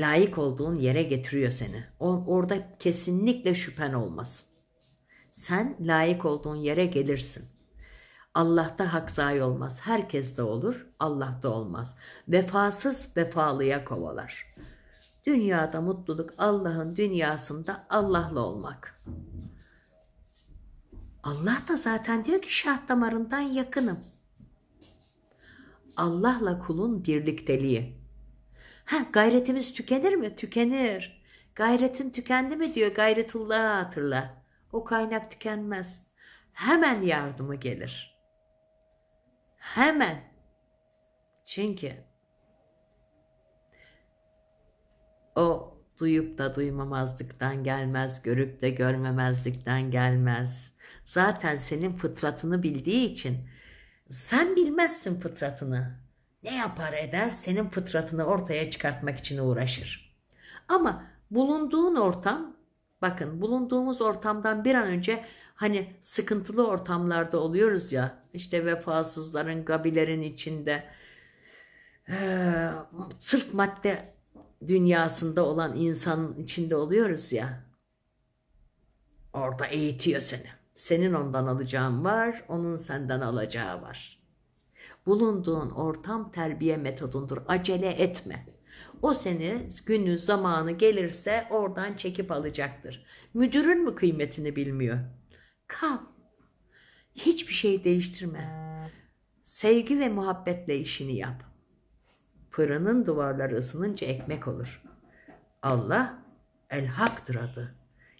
layık olduğun yere getiriyor seni. O, orada kesinlikle şüphen olmasın. Sen layık olduğun yere gelirsin. Allah'ta hakzai olmaz. Herkes de olur, Allah'ta olmaz. Vefasız vefalıya kovalar. Dünyada mutluluk Allah'ın dünyasında Allah'la olmak. Allah da zaten diyor ki şah damarından yakınım. Allah'la kulun birlikteliği. Ha, gayretimiz tükenir mi? Tükenir. Gayretin tükendi mi diyor gayretullah'ı hatırla. O kaynak tükenmez. Hemen yardımı gelir. Hemen. Çünkü o duyup da duymamazlıktan gelmez, görüp de görmemezlikten gelmez. Zaten senin fıtratını bildiği için sen bilmezsin fıtratını. Ne yapar eder senin fıtratını ortaya çıkartmak için uğraşır. Ama bulunduğun ortam bakın bulunduğumuz ortamdan bir an önce hani sıkıntılı ortamlarda oluyoruz ya işte vefasızların gabilerin içinde sırf madde dünyasında olan insanın içinde oluyoruz ya orada eğitiyor seni. Senin ondan alacağın var, onun senden alacağı var bulunduğun ortam terbiye metodundur. Acele etme. O seni günü zamanı gelirse oradan çekip alacaktır. Müdürün mü kıymetini bilmiyor? Kal. Hiçbir şey değiştirme. Sevgi ve muhabbetle işini yap. Fırının duvarları ısınınca ekmek olur. Allah El Hak'tır adı.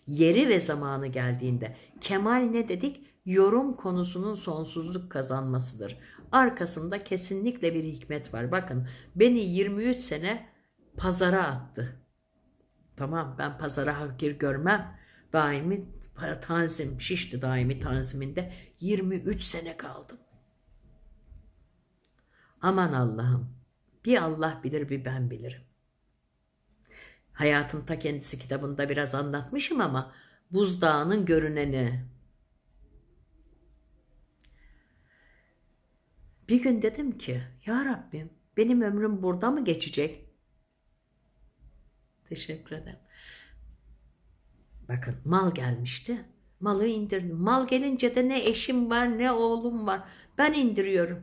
Yeri ve zamanı geldiğinde. Kemal ne dedik? Yorum konusunun sonsuzluk kazanmasıdır. Arkasında kesinlikle bir hikmet var. Bakın beni 23 sene pazara attı. Tamam ben pazara hakir görmem. Daimi tanzim, şişti daimi tanziminde 23 sene kaldım. Aman Allah'ım bir Allah bilir bir ben bilirim. Hayatın ta kendisi kitabında biraz anlatmışım ama buzdağının görüneni, Bir gün dedim ki ya Rabbim benim ömrüm burada mı geçecek? Teşekkür ederim. Bakın mal gelmişti. Malı indirdim. Mal gelince de ne eşim var ne oğlum var. Ben indiriyorum.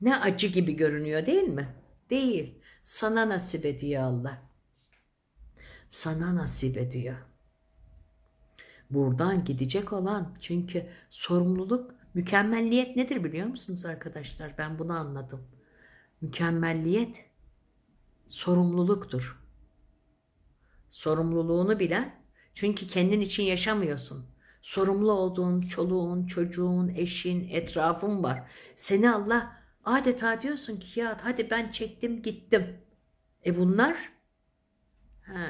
Ne acı gibi görünüyor değil mi? Değil. Sana nasip ediyor Allah. Sana nasip ediyor. Buradan gidecek olan çünkü sorumluluk Mükemmelliyet nedir biliyor musunuz arkadaşlar? Ben bunu anladım. Mükemmelliyet sorumluluktur. Sorumluluğunu bilen çünkü kendin için yaşamıyorsun. Sorumlu olduğun çoluğun, çocuğun, eşin, etrafın var. Seni Allah adeta diyorsun ki ya hadi ben çektim gittim. E bunlar? Ha,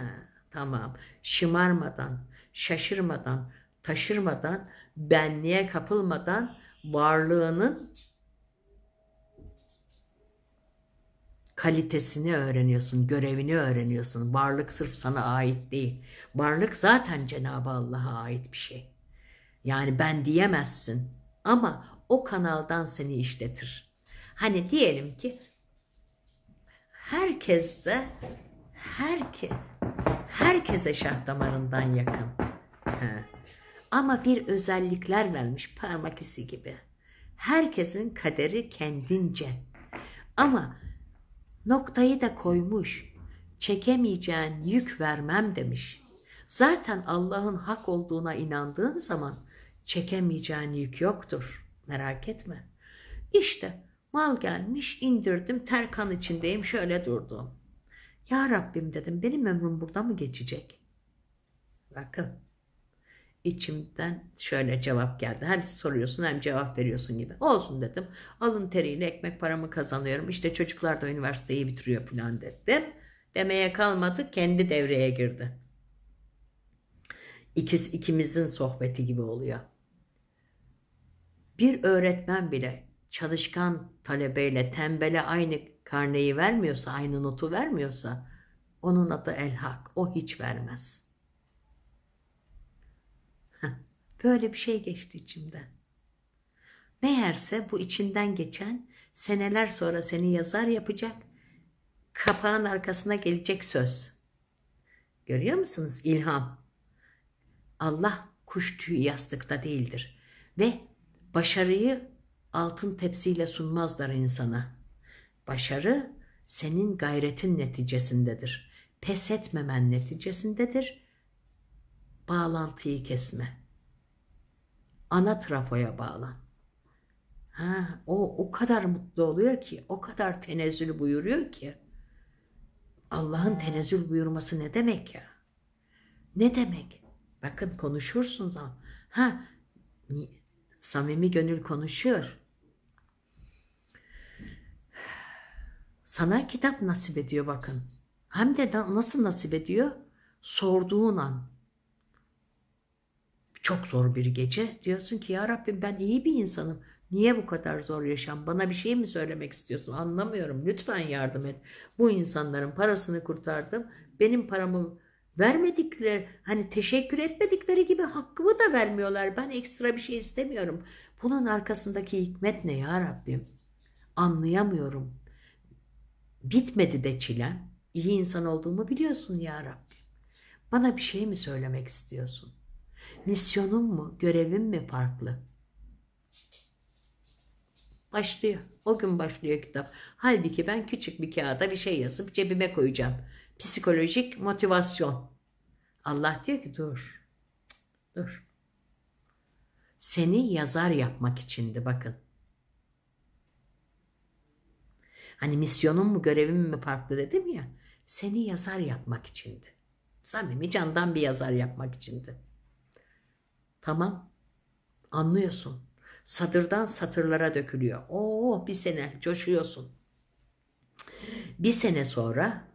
tamam. Şımarmadan, şaşırmadan, taşırmadan benliğe kapılmadan varlığının kalitesini öğreniyorsun, görevini öğreniyorsun. Varlık sırf sana ait değil. Varlık zaten Cenab-ı Allah'a ait bir şey. Yani ben diyemezsin ama o kanaldan seni işletir. Hani diyelim ki herkes de herke, herkese şah damarından yakın. Ha. Ama bir özellikler vermiş parmak izi gibi. Herkesin kaderi kendince. Ama noktayı da koymuş. Çekemeyeceğin yük vermem demiş. Zaten Allah'ın hak olduğuna inandığın zaman çekemeyeceğin yük yoktur. Merak etme. İşte mal gelmiş indirdim terkan içindeyim şöyle durdum. Ya Rabbim dedim benim ömrüm burada mı geçecek? Bakın içimden şöyle cevap geldi. Hem soruyorsun hem cevap veriyorsun gibi. Olsun dedim. Alın teriyle ekmek paramı kazanıyorum. İşte çocuklar da üniversiteyi bitiriyor falan dedim. Demeye kalmadı. Kendi devreye girdi. İkiz, ikimizin sohbeti gibi oluyor. Bir öğretmen bile çalışkan talebeyle tembele aynı karneyi vermiyorsa, aynı notu vermiyorsa onun adı elhak. O hiç vermez.'' Böyle bir şey geçti içimden. Meğerse bu içinden geçen seneler sonra seni yazar yapacak, kapağın arkasına gelecek söz. Görüyor musunuz ilham? Allah kuş tüyü yastıkta değildir ve başarıyı altın tepsiyle sunmazlar insana. Başarı senin gayretin neticesindedir. Pes etmemen neticesindedir. Bağlantıyı kesme.'' ana trafoya bağlan. Ha, o o kadar mutlu oluyor ki, o kadar tenezzül buyuruyor ki. Allah'ın tenezzül buyurması ne demek ya? Ne demek? Bakın konuşursunuz ama. Ha, samimi gönül konuşuyor. Sana kitap nasip ediyor bakın. Hem de nasıl nasip ediyor? Sorduğun an, çok zor bir gece. Diyorsun ki ya Rabbim ben iyi bir insanım. Niye bu kadar zor yaşam? Bana bir şey mi söylemek istiyorsun? Anlamıyorum. Lütfen yardım et. Bu insanların parasını kurtardım. Benim paramı vermedikleri, hani teşekkür etmedikleri gibi hakkımı da vermiyorlar. Ben ekstra bir şey istemiyorum. Bunun arkasındaki hikmet ne ya Rabbim? Anlayamıyorum. Bitmedi de çile İyi insan olduğumu biliyorsun ya Rabbim. Bana bir şey mi söylemek istiyorsun? misyonun mu, görevin mi farklı? Başlıyor. O gün başlıyor kitap. Halbuki ben küçük bir kağıda bir şey yazıp cebime koyacağım. Psikolojik motivasyon. Allah diyor ki dur. Dur. Seni yazar yapmak içindi bakın. Hani misyonum mu görevim mi farklı dedim ya. Seni yazar yapmak içindi. Samimi candan bir yazar yapmak içindi. Tamam. Anlıyorsun. Satırdan satırlara dökülüyor. Oo bir sene coşuyorsun. Bir sene sonra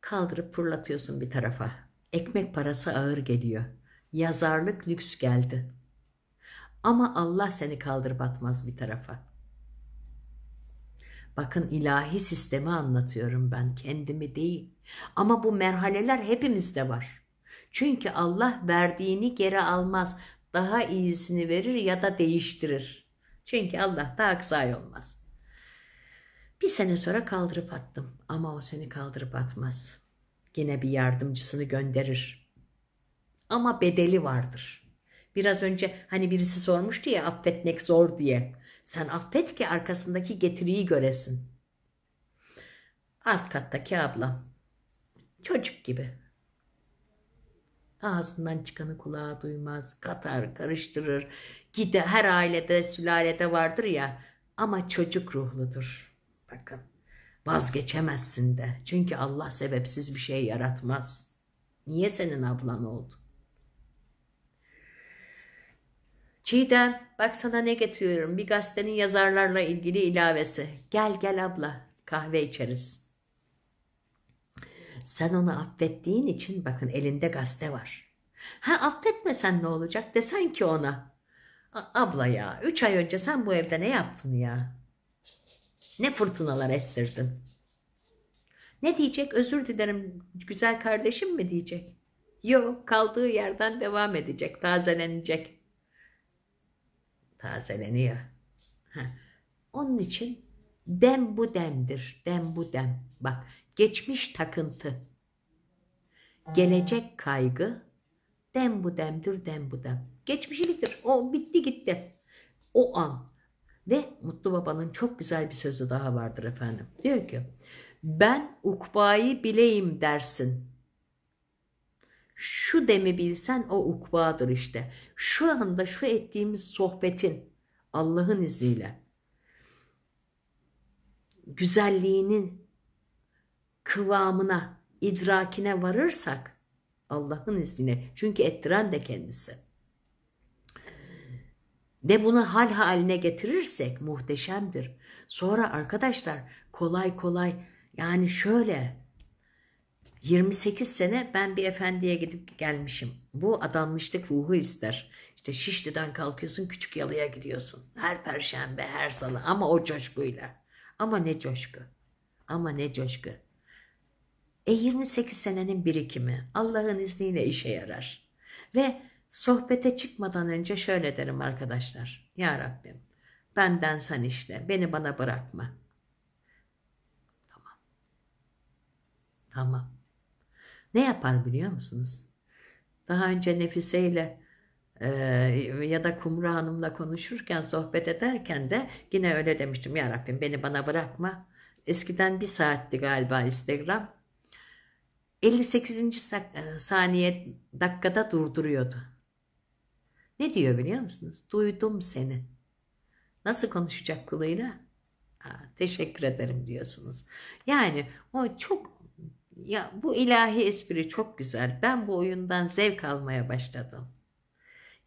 kaldırıp fırlatıyorsun bir tarafa. Ekmek parası ağır geliyor. Yazarlık lüks geldi. Ama Allah seni kaldırıp atmaz bir tarafa. Bakın ilahi sistemi anlatıyorum ben kendimi değil. Ama bu merhaleler hepimizde var. Çünkü Allah verdiğini geri almaz daha iyisini verir ya da değiştirir. Çünkü Allah da aksay olmaz. Bir sene sonra kaldırıp attım ama o seni kaldırıp atmaz. Yine bir yardımcısını gönderir. Ama bedeli vardır. Biraz önce hani birisi sormuştu ya affetmek zor diye. Sen affet ki arkasındaki getiriyi göresin. Alt kattaki ablam. Çocuk gibi ağzından çıkanı kulağa duymaz, katar, karıştırır. Gide her ailede, sülalede vardır ya ama çocuk ruhludur. Bakın vazgeçemezsin de. Çünkü Allah sebepsiz bir şey yaratmaz. Niye senin ablan oldu? Çiğdem bak sana ne getiriyorum. Bir gazetenin yazarlarla ilgili ilavesi. Gel gel abla kahve içeriz.'' Sen onu affettiğin için bakın elinde gazete var. Ha affetmesen ne olacak desen ki ona. Abla ya üç ay önce sen bu evde ne yaptın ya? Ne fırtınalar estirdin? Ne diyecek özür dilerim güzel kardeşim mi diyecek? Yok kaldığı yerden devam edecek tazelenecek. Tazeleniyor. Ha. Onun için dem bu demdir dem bu dem. Bak geçmiş takıntı, gelecek kaygı, dem bu demdür dem bu dem. Geçmişi Geçmişiliktir. O bitti gitti. O an. Ve Mutlu Baba'nın çok güzel bir sözü daha vardır efendim. Diyor ki ben ukbayı bileyim dersin. Şu demi bilsen o ukbadır işte. Şu anda şu ettiğimiz sohbetin Allah'ın izniyle güzelliğinin kıvamına, idrakine varırsak Allah'ın izniyle çünkü ettiren de kendisi. Ne bunu hal haline getirirsek muhteşemdir. Sonra arkadaşlar kolay kolay yani şöyle 28 sene ben bir efendiye gidip gelmişim. Bu adanmışlık ruhu ister. İşte Şişli'den kalkıyorsun küçük yalıya gidiyorsun. Her perşembe her salı ama o coşkuyla. Ama ne coşku. Ama ne coşku. E 28 senenin birikimi Allah'ın izniyle işe yarar. Ve sohbete çıkmadan önce şöyle derim arkadaşlar. Ya Rabbim benden sen işle beni bana bırakma. Tamam. Tamam. Ne yapar biliyor musunuz? Daha önce Nefise ile e, ya da Kumru Hanım'la konuşurken, sohbet ederken de yine öyle demiştim. Ya Rabbim beni bana bırakma. Eskiden bir saatti galiba Instagram. 58. E, saniye dakikada durduruyordu. Ne diyor biliyor musunuz? Duydum seni. Nasıl konuşacak kuluyla? teşekkür ederim diyorsunuz. Yani o çok ya bu ilahi espri çok güzel. Ben bu oyundan zevk almaya başladım.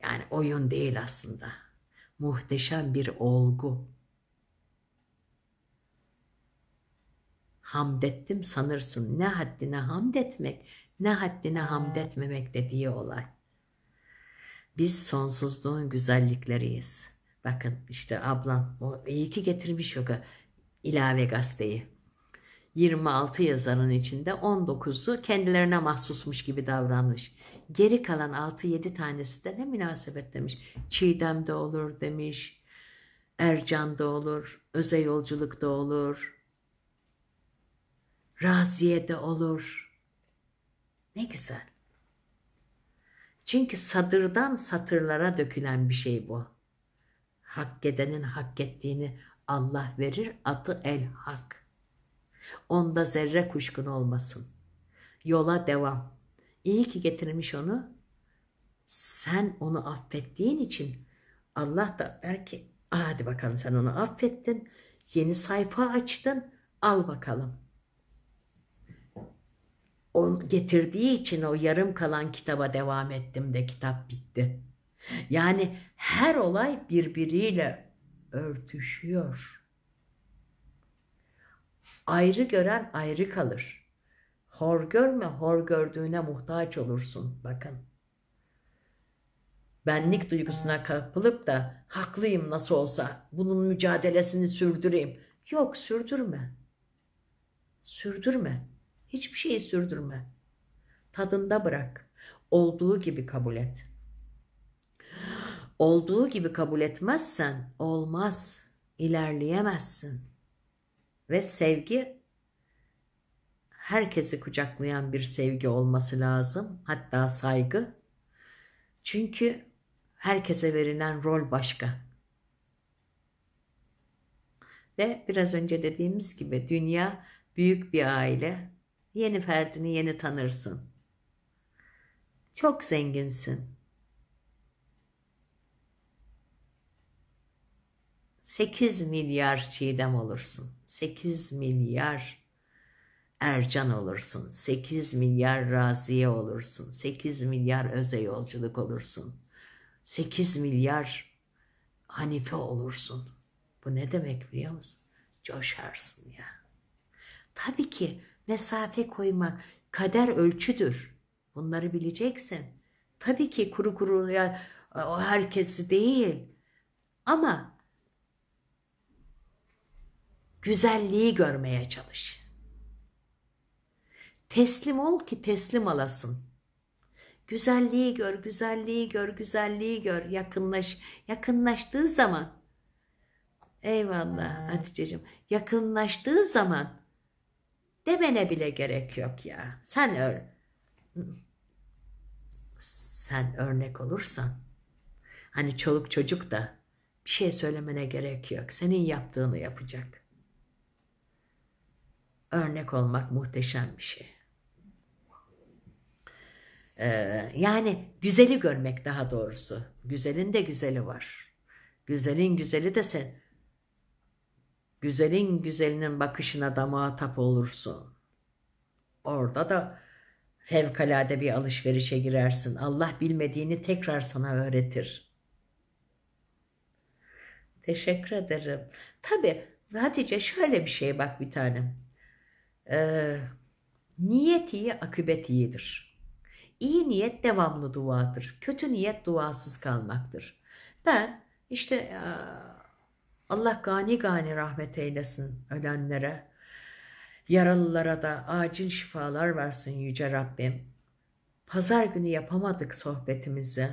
Yani oyun değil aslında. Muhteşem bir olgu. hamdettim sanırsın. Ne haddine hamd etmek, ne haddine hamd etmemek dediği olay. Biz sonsuzluğun güzellikleriyiz. Bakın işte ablam o iyi ki getirmiş yoga ilave gazeteyi. 26 yazarın içinde 19'u kendilerine mahsusmuş gibi davranmış. Geri kalan 6-7 tanesi de ne münasebet demiş. Çiğdem de olur demiş. Ercan da olur. Öze yolculuk da olur. Raziye de olur. Ne güzel. Çünkü sadırdan satırlara dökülen bir şey bu. Hak edenin hak ettiğini Allah verir atı el hak. Onda zerre kuşkun olmasın. Yola devam. İyi ki getirmiş onu. Sen onu affettiğin için Allah da der ki hadi bakalım sen onu affettin. Yeni sayfa açtın. Al bakalım.'' on getirdiği için o yarım kalan kitaba devam ettim de kitap bitti. Yani her olay birbiriyle örtüşüyor. Ayrı gören ayrı kalır. Hor görme, hor gördüğüne muhtaç olursun. Bakın. Benlik duygusuna kapılıp da haklıyım nasıl olsa bunun mücadelesini sürdüreyim. Yok sürdürme. Sürdürme. Hiçbir şeyi sürdürme. Tadında bırak. Olduğu gibi kabul et. Olduğu gibi kabul etmezsen olmaz. İlerleyemezsin. Ve sevgi herkesi kucaklayan bir sevgi olması lazım. Hatta saygı. Çünkü herkese verilen rol başka. Ve biraz önce dediğimiz gibi dünya büyük bir aile, Yeni ferdini yeni tanırsın. Çok zenginsin. Sekiz milyar Çiğdem olursun. Sekiz milyar Ercan olursun. Sekiz milyar Raziye olursun. Sekiz milyar Öze yolculuk olursun. Sekiz milyar Hanife olursun. Bu ne demek biliyor musun? Coşarsın ya. Tabii ki mesafe koyma, kader ölçüdür. Bunları bileceksin. Tabii ki kuru kuru ya e, o herkesi değil. Ama güzelliği görmeye çalış. Teslim ol ki teslim alasın. Güzelliği gör, güzelliği gör, güzelliği gör. Yakınlaş, yakınlaştığı zaman. Eyvallah Haticeciğim, Yakınlaştığı zaman Demene bile gerek yok ya. Sen ör... Sen örnek olursan. Hani çoluk çocuk da bir şey söylemene gerek yok. Senin yaptığını yapacak. Örnek olmak muhteşem bir şey. Ee, yani güzeli görmek daha doğrusu. Güzelin de güzeli var. Güzelin güzeli de sen Güzelin güzelinin bakışına damağa tap olursun. Orada da fevkalade bir alışverişe girersin. Allah bilmediğini tekrar sana öğretir. Teşekkür ederim. Tabi Hatice şöyle bir şey bak bir tanem. Ee, niyet iyi, akıbet iyidir. İyi niyet devamlı duadır. Kötü niyet duasız kalmaktır. Ben işte Allah gani gani rahmet eylesin ölenlere. Yaralılara da acil şifalar versin Yüce Rabbim. Pazar günü yapamadık sohbetimizi.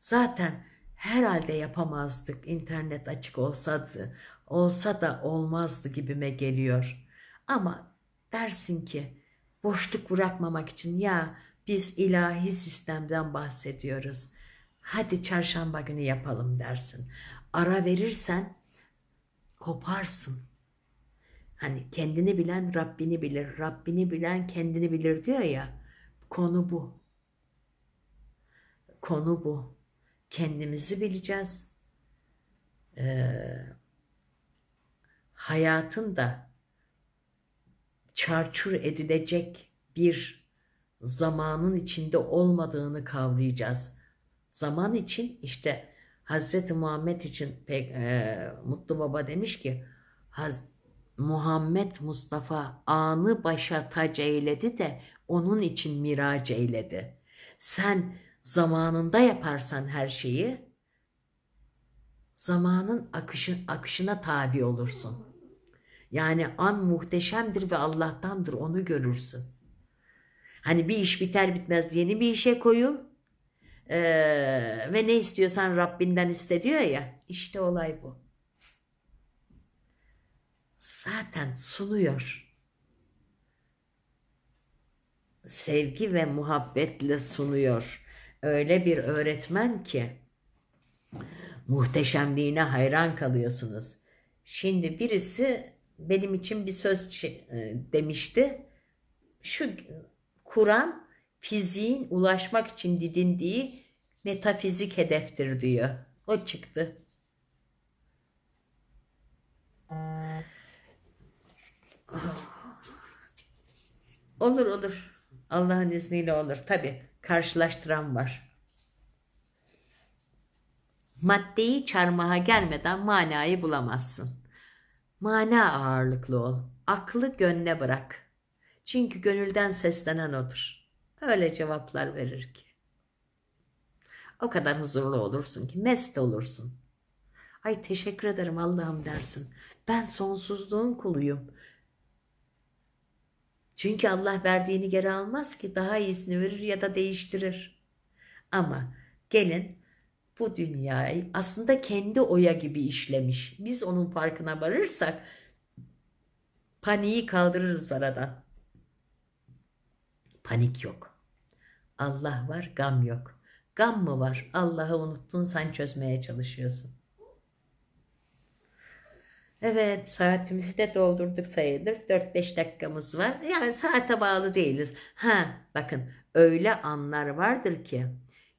Zaten herhalde yapamazdık internet açık olsadı olsa da olmazdı gibime geliyor. Ama dersin ki boşluk bırakmamak için ya biz ilahi sistemden bahsediyoruz. Hadi çarşamba günü yapalım dersin. Ara verirsen koparsın. Hani kendini bilen Rabbini bilir, Rabbini bilen kendini bilir diyor ya. Konu bu. Konu bu. Kendimizi bileceğiz. Ee, hayatın da çarçur edilecek bir zamanın içinde olmadığını kavrayacağız. Zaman için işte Hazreti Muhammed için e, Mutlu Baba demiş ki Haz Muhammed Mustafa anı başa tac eyledi de onun için miraç eyledi. Sen zamanında yaparsan her şeyi zamanın akışı, akışına tabi olursun. Yani an muhteşemdir ve Allah'tandır onu görürsün. Hani bir iş biter bitmez yeni bir işe koyun. Ee, ve ne istiyorsan Rabbinden iste diyor ya. işte olay bu. Zaten sunuyor. Sevgi ve muhabbetle sunuyor. Öyle bir öğretmen ki muhteşemliğine hayran kalıyorsunuz. Şimdi birisi benim için bir söz demişti. Şu Kur'an fiziğin ulaşmak için didindiği metafizik hedeftir diyor. O çıktı. Olur olur. Allah'ın izniyle olur. Tabi karşılaştıran var. Maddeyi çarmıha gelmeden manayı bulamazsın. Mana ağırlıklı ol. Aklı gönle bırak. Çünkü gönülden seslenen odur. Öyle cevaplar verir ki. O kadar huzurlu olursun ki mest olursun. Ay teşekkür ederim Allah'ım dersin. Ben sonsuzluğun kuluyum. Çünkü Allah verdiğini geri almaz ki daha iyisini verir ya da değiştirir. Ama gelin bu dünyayı aslında kendi oya gibi işlemiş. Biz onun farkına varırsak paniği kaldırırız aradan. Panik yok. Allah var, gam yok. Gam mı var? Allah'ı unuttun sen çözmeye çalışıyorsun. Evet saatimizi de doldurduk sayılır. 4-5 dakikamız var. Yani saate bağlı değiliz. Ha bakın öyle anlar vardır ki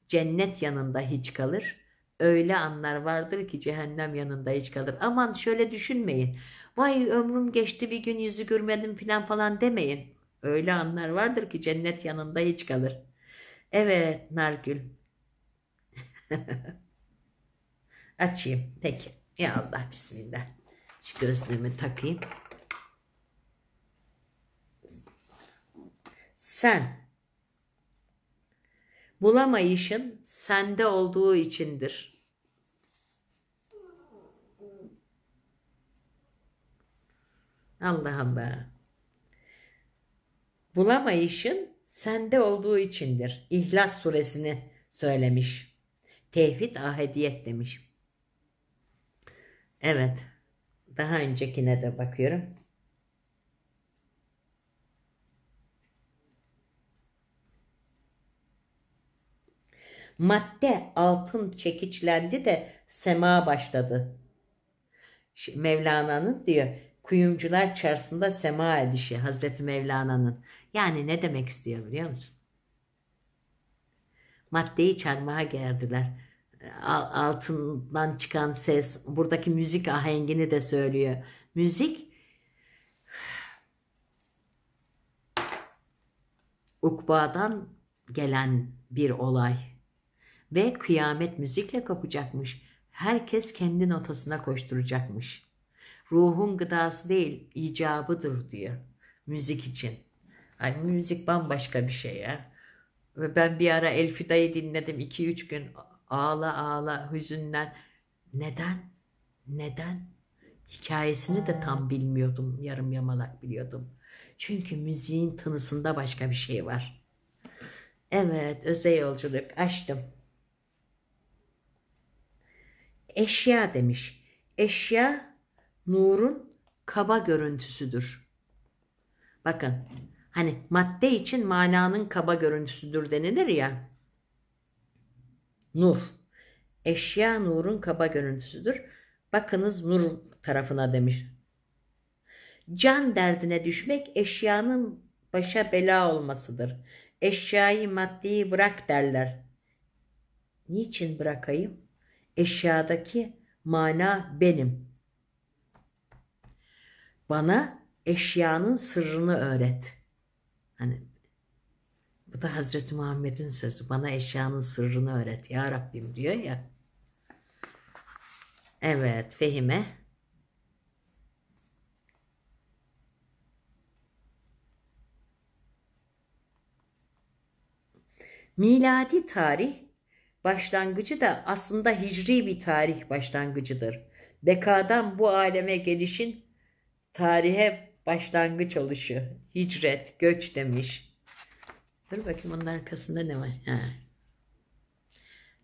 cennet yanında hiç kalır. Öyle anlar vardır ki cehennem yanında hiç kalır. Aman şöyle düşünmeyin. Vay ömrüm geçti bir gün yüzü görmedim falan falan demeyin. Öyle anlar vardır ki cennet yanında hiç kalır. Evet Nargül. Açayım. Peki. Ya Allah bismillah. Şu gözlüğümü takayım. Sen bulamayışın sende olduğu içindir. Allah Allah bulamayışın sende olduğu içindir. İhlas suresini söylemiş. Tevhid ahediyet demiş. Evet. Daha öncekine de bakıyorum. Madde altın çekiçlendi de sema başladı. Mevlana'nın diyor kuyumcular çarşısında sema edişi Hazreti Mevlana'nın. Yani ne demek istiyor biliyor musun? Maddeyi çarmıha gerdiler. E, altından çıkan ses, buradaki müzik ahengini de söylüyor. Müzik ukbadan gelen bir olay ve kıyamet müzikle kapacakmış. Herkes kendi notasına koşturacakmış. Ruhun gıdası değil, icabıdır diyor müzik için. Hani müzik bambaşka bir şey ya. Ve ben bir ara Elfida'yı dinledim 2-3 gün ağla ağla hüzünden. Neden? Neden? Hikayesini de tam bilmiyordum. Yarım yamalak biliyordum. Çünkü müziğin tınısında başka bir şey var. Evet, özel yolculuk açtım. Eşya demiş. Eşya nurun kaba görüntüsüdür. Bakın Hani madde için mananın kaba görüntüsüdür denilir ya. Nur. Eşya nurun kaba görüntüsüdür. Bakınız nur tarafına demiş. Can derdine düşmek eşyanın başa bela olmasıdır. Eşyayı maddeyi bırak derler. Niçin bırakayım? Eşyadaki mana benim. Bana eşyanın sırrını öğret.'' Hani bu da Hazreti Muhammed'in sözü. Bana eşyanın sırrını öğret ya Rabbim diyor ya. Evet Fehime. Miladi tarih başlangıcı da aslında hicri bir tarih başlangıcıdır. Bekadan bu aleme gelişin tarihe Başlangıç oluşu. Hicret, göç demiş. Dur bakayım onun arkasında ne var? Ha.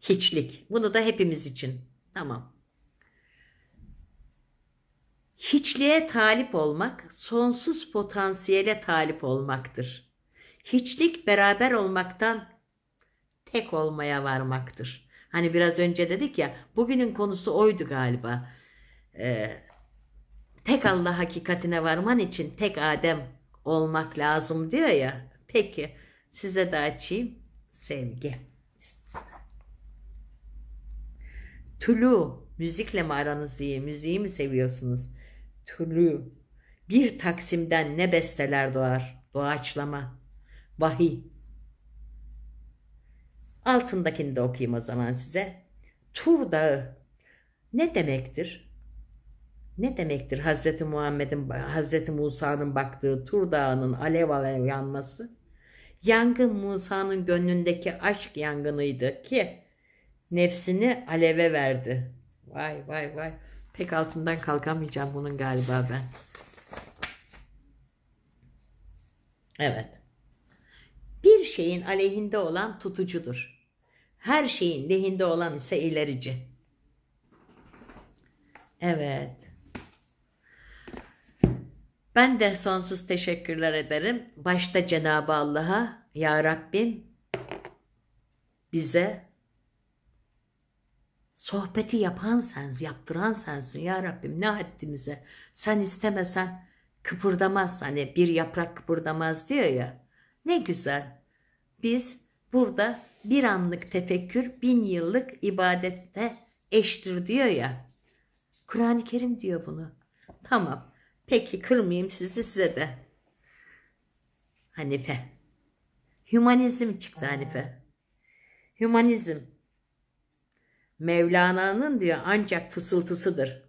Hiçlik. Bunu da hepimiz için. Tamam. Hiçliğe talip olmak, sonsuz potansiyele talip olmaktır. Hiçlik beraber olmaktan tek olmaya varmaktır. Hani biraz önce dedik ya, bugünün konusu oydu galiba. Ee, tek Allah hakikatine varman için tek Adem olmak lazım diyor ya. Peki size de açayım. Sevgi. Tulu. Müzikle mi aranız iyi? Müziği mi seviyorsunuz? Tulu. Bir Taksim'den ne besteler doğar? Doğaçlama. Vahiy. Altındakini de okuyayım o zaman size. Tur Dağı ne demektir? Ne demektir Hazreti Muhammed'in, Hazreti Musa'nın baktığı Tur Dağı'nın alev alev yanması? Yangın Musa'nın gönlündeki aşk yangınıydı ki nefsini aleve verdi. Vay vay vay. Pek altından kalkamayacağım bunun galiba ben. Evet. Bir şeyin aleyhinde olan tutucudur. Her şeyin lehinde olan ise ilerici. Evet. Ben de sonsuz teşekkürler ederim. Başta Cenab-ı Allah'a, Ya Rabbim bize sohbeti yapan sensin, yaptıran sensin ya Rabbim ne haddimize. Sen istemesen kıpırdamaz hani bir yaprak kıpırdamaz diyor ya. Ne güzel. Biz burada bir anlık tefekkür bin yıllık ibadette eştir diyor ya. Kur'an-ı Kerim diyor bunu. Tamam. Peki kırmayayım sizi size de. Hanife. Hümanizm çıktı Hanife. Hümanizm. Mevlana'nın diyor ancak fısıltısıdır.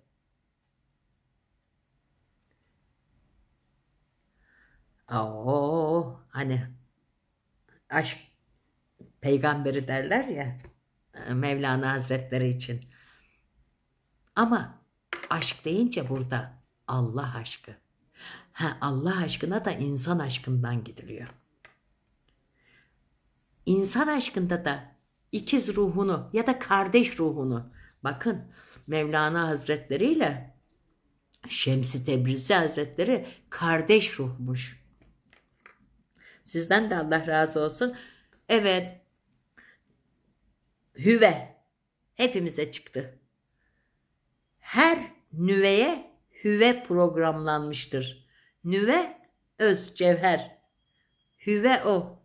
Oo, hani aşk peygamberi derler ya Mevlana Hazretleri için. Ama aşk deyince burada Allah aşkı. Ha, Allah aşkına da insan aşkından gidiliyor. İnsan aşkında da ikiz ruhunu ya da kardeş ruhunu bakın Mevlana Hazretleri ile Şemsi Tebrizi Hazretleri kardeş ruhmuş. Sizden de Allah razı olsun. Evet. Hüve hepimize çıktı. Her nüveye hüve programlanmıştır. Nüve öz cevher. Hüve o.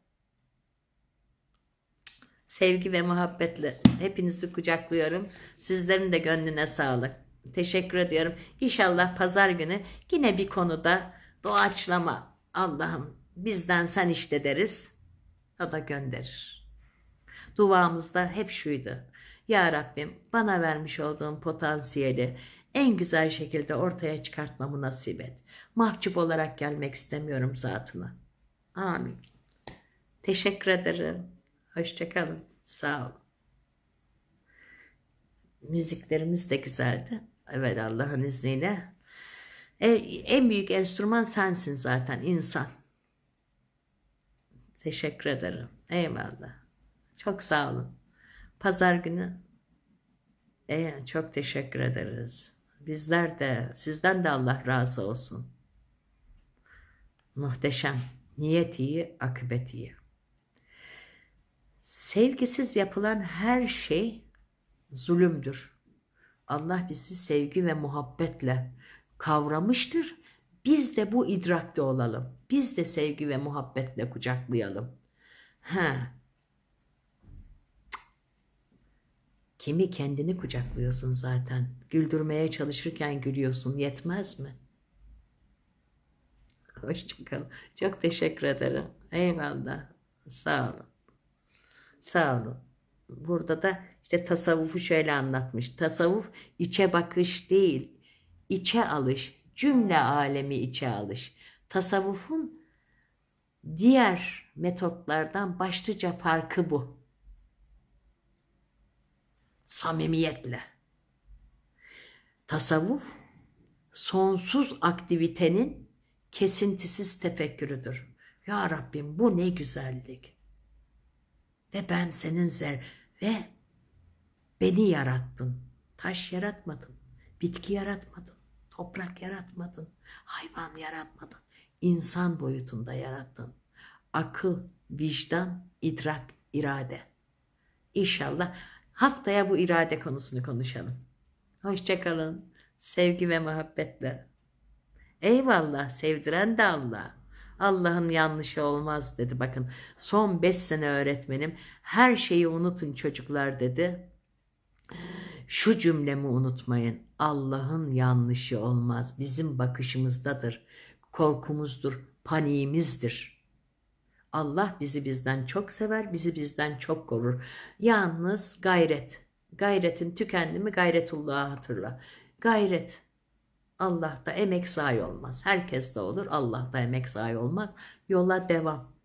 Sevgi ve muhabbetle hepinizi kucaklıyorum. Sizlerin de gönlüne sağlık. Teşekkür ediyorum. İnşallah pazar günü yine bir konuda doğaçlama Allah'ım bizden sen işte deriz. O da gönderir. Duamızda hep şuydu. Ya Rabbim bana vermiş olduğun potansiyeli, en güzel şekilde ortaya çıkartmamı nasip et. Mahcup olarak gelmek istemiyorum zatına. Amin. Teşekkür ederim. Hoşçakalın. Sağ olun. Müziklerimiz de güzeldi. Evet Allah'ın izniyle. E, en büyük enstrüman sensin zaten insan. Teşekkür ederim. Eyvallah. Çok sağ olun. Pazar günü. E, çok teşekkür ederiz. Bizler de, sizden de Allah razı olsun. Muhteşem. Niyet iyi, akıbet iyi. Sevgisiz yapılan her şey zulümdür. Allah bizi sevgi ve muhabbetle kavramıştır. Biz de bu idrakte olalım. Biz de sevgi ve muhabbetle kucaklayalım. Ha, Kimi kendini kucaklıyorsun zaten. Güldürmeye çalışırken gülüyorsun. Yetmez mi? Hoşçakalın. Çok teşekkür ederim. Eyvallah. Sağ olun. Sağ olun. Burada da işte tasavvufu şöyle anlatmış. Tasavvuf içe bakış değil, içe alış. Cümle alemi içe alış. Tasavvufun diğer metotlardan başlıca farkı bu samimiyetle. Tasavvuf sonsuz aktivitenin kesintisiz tefekkürüdür. Ya Rabbim bu ne güzellik. Ve ben senin zer ve beni yarattın. Taş yaratmadın, bitki yaratmadın, toprak yaratmadın, hayvan yaratmadın. İnsan boyutunda yarattın. Akıl, vicdan, idrak, irade. İnşallah Haftaya bu irade konusunu konuşalım. Hoşçakalın. Sevgi ve muhabbetle. Eyvallah sevdiren de Allah. Allah'ın yanlışı olmaz dedi. Bakın son 5 sene öğretmenim her şeyi unutun çocuklar dedi. Şu cümlemi unutmayın. Allah'ın yanlışı olmaz. Bizim bakışımızdadır. Korkumuzdur, paniğimizdir.'' Allah bizi bizden çok sever, bizi bizden çok korur. Yalnız gayret. Gayretin tükendi mi gayretullah'ı hatırla. Gayret. Allah'ta emek zayi olmaz. Herkes de olur. Allah'ta emek zayi olmaz. Yola devam.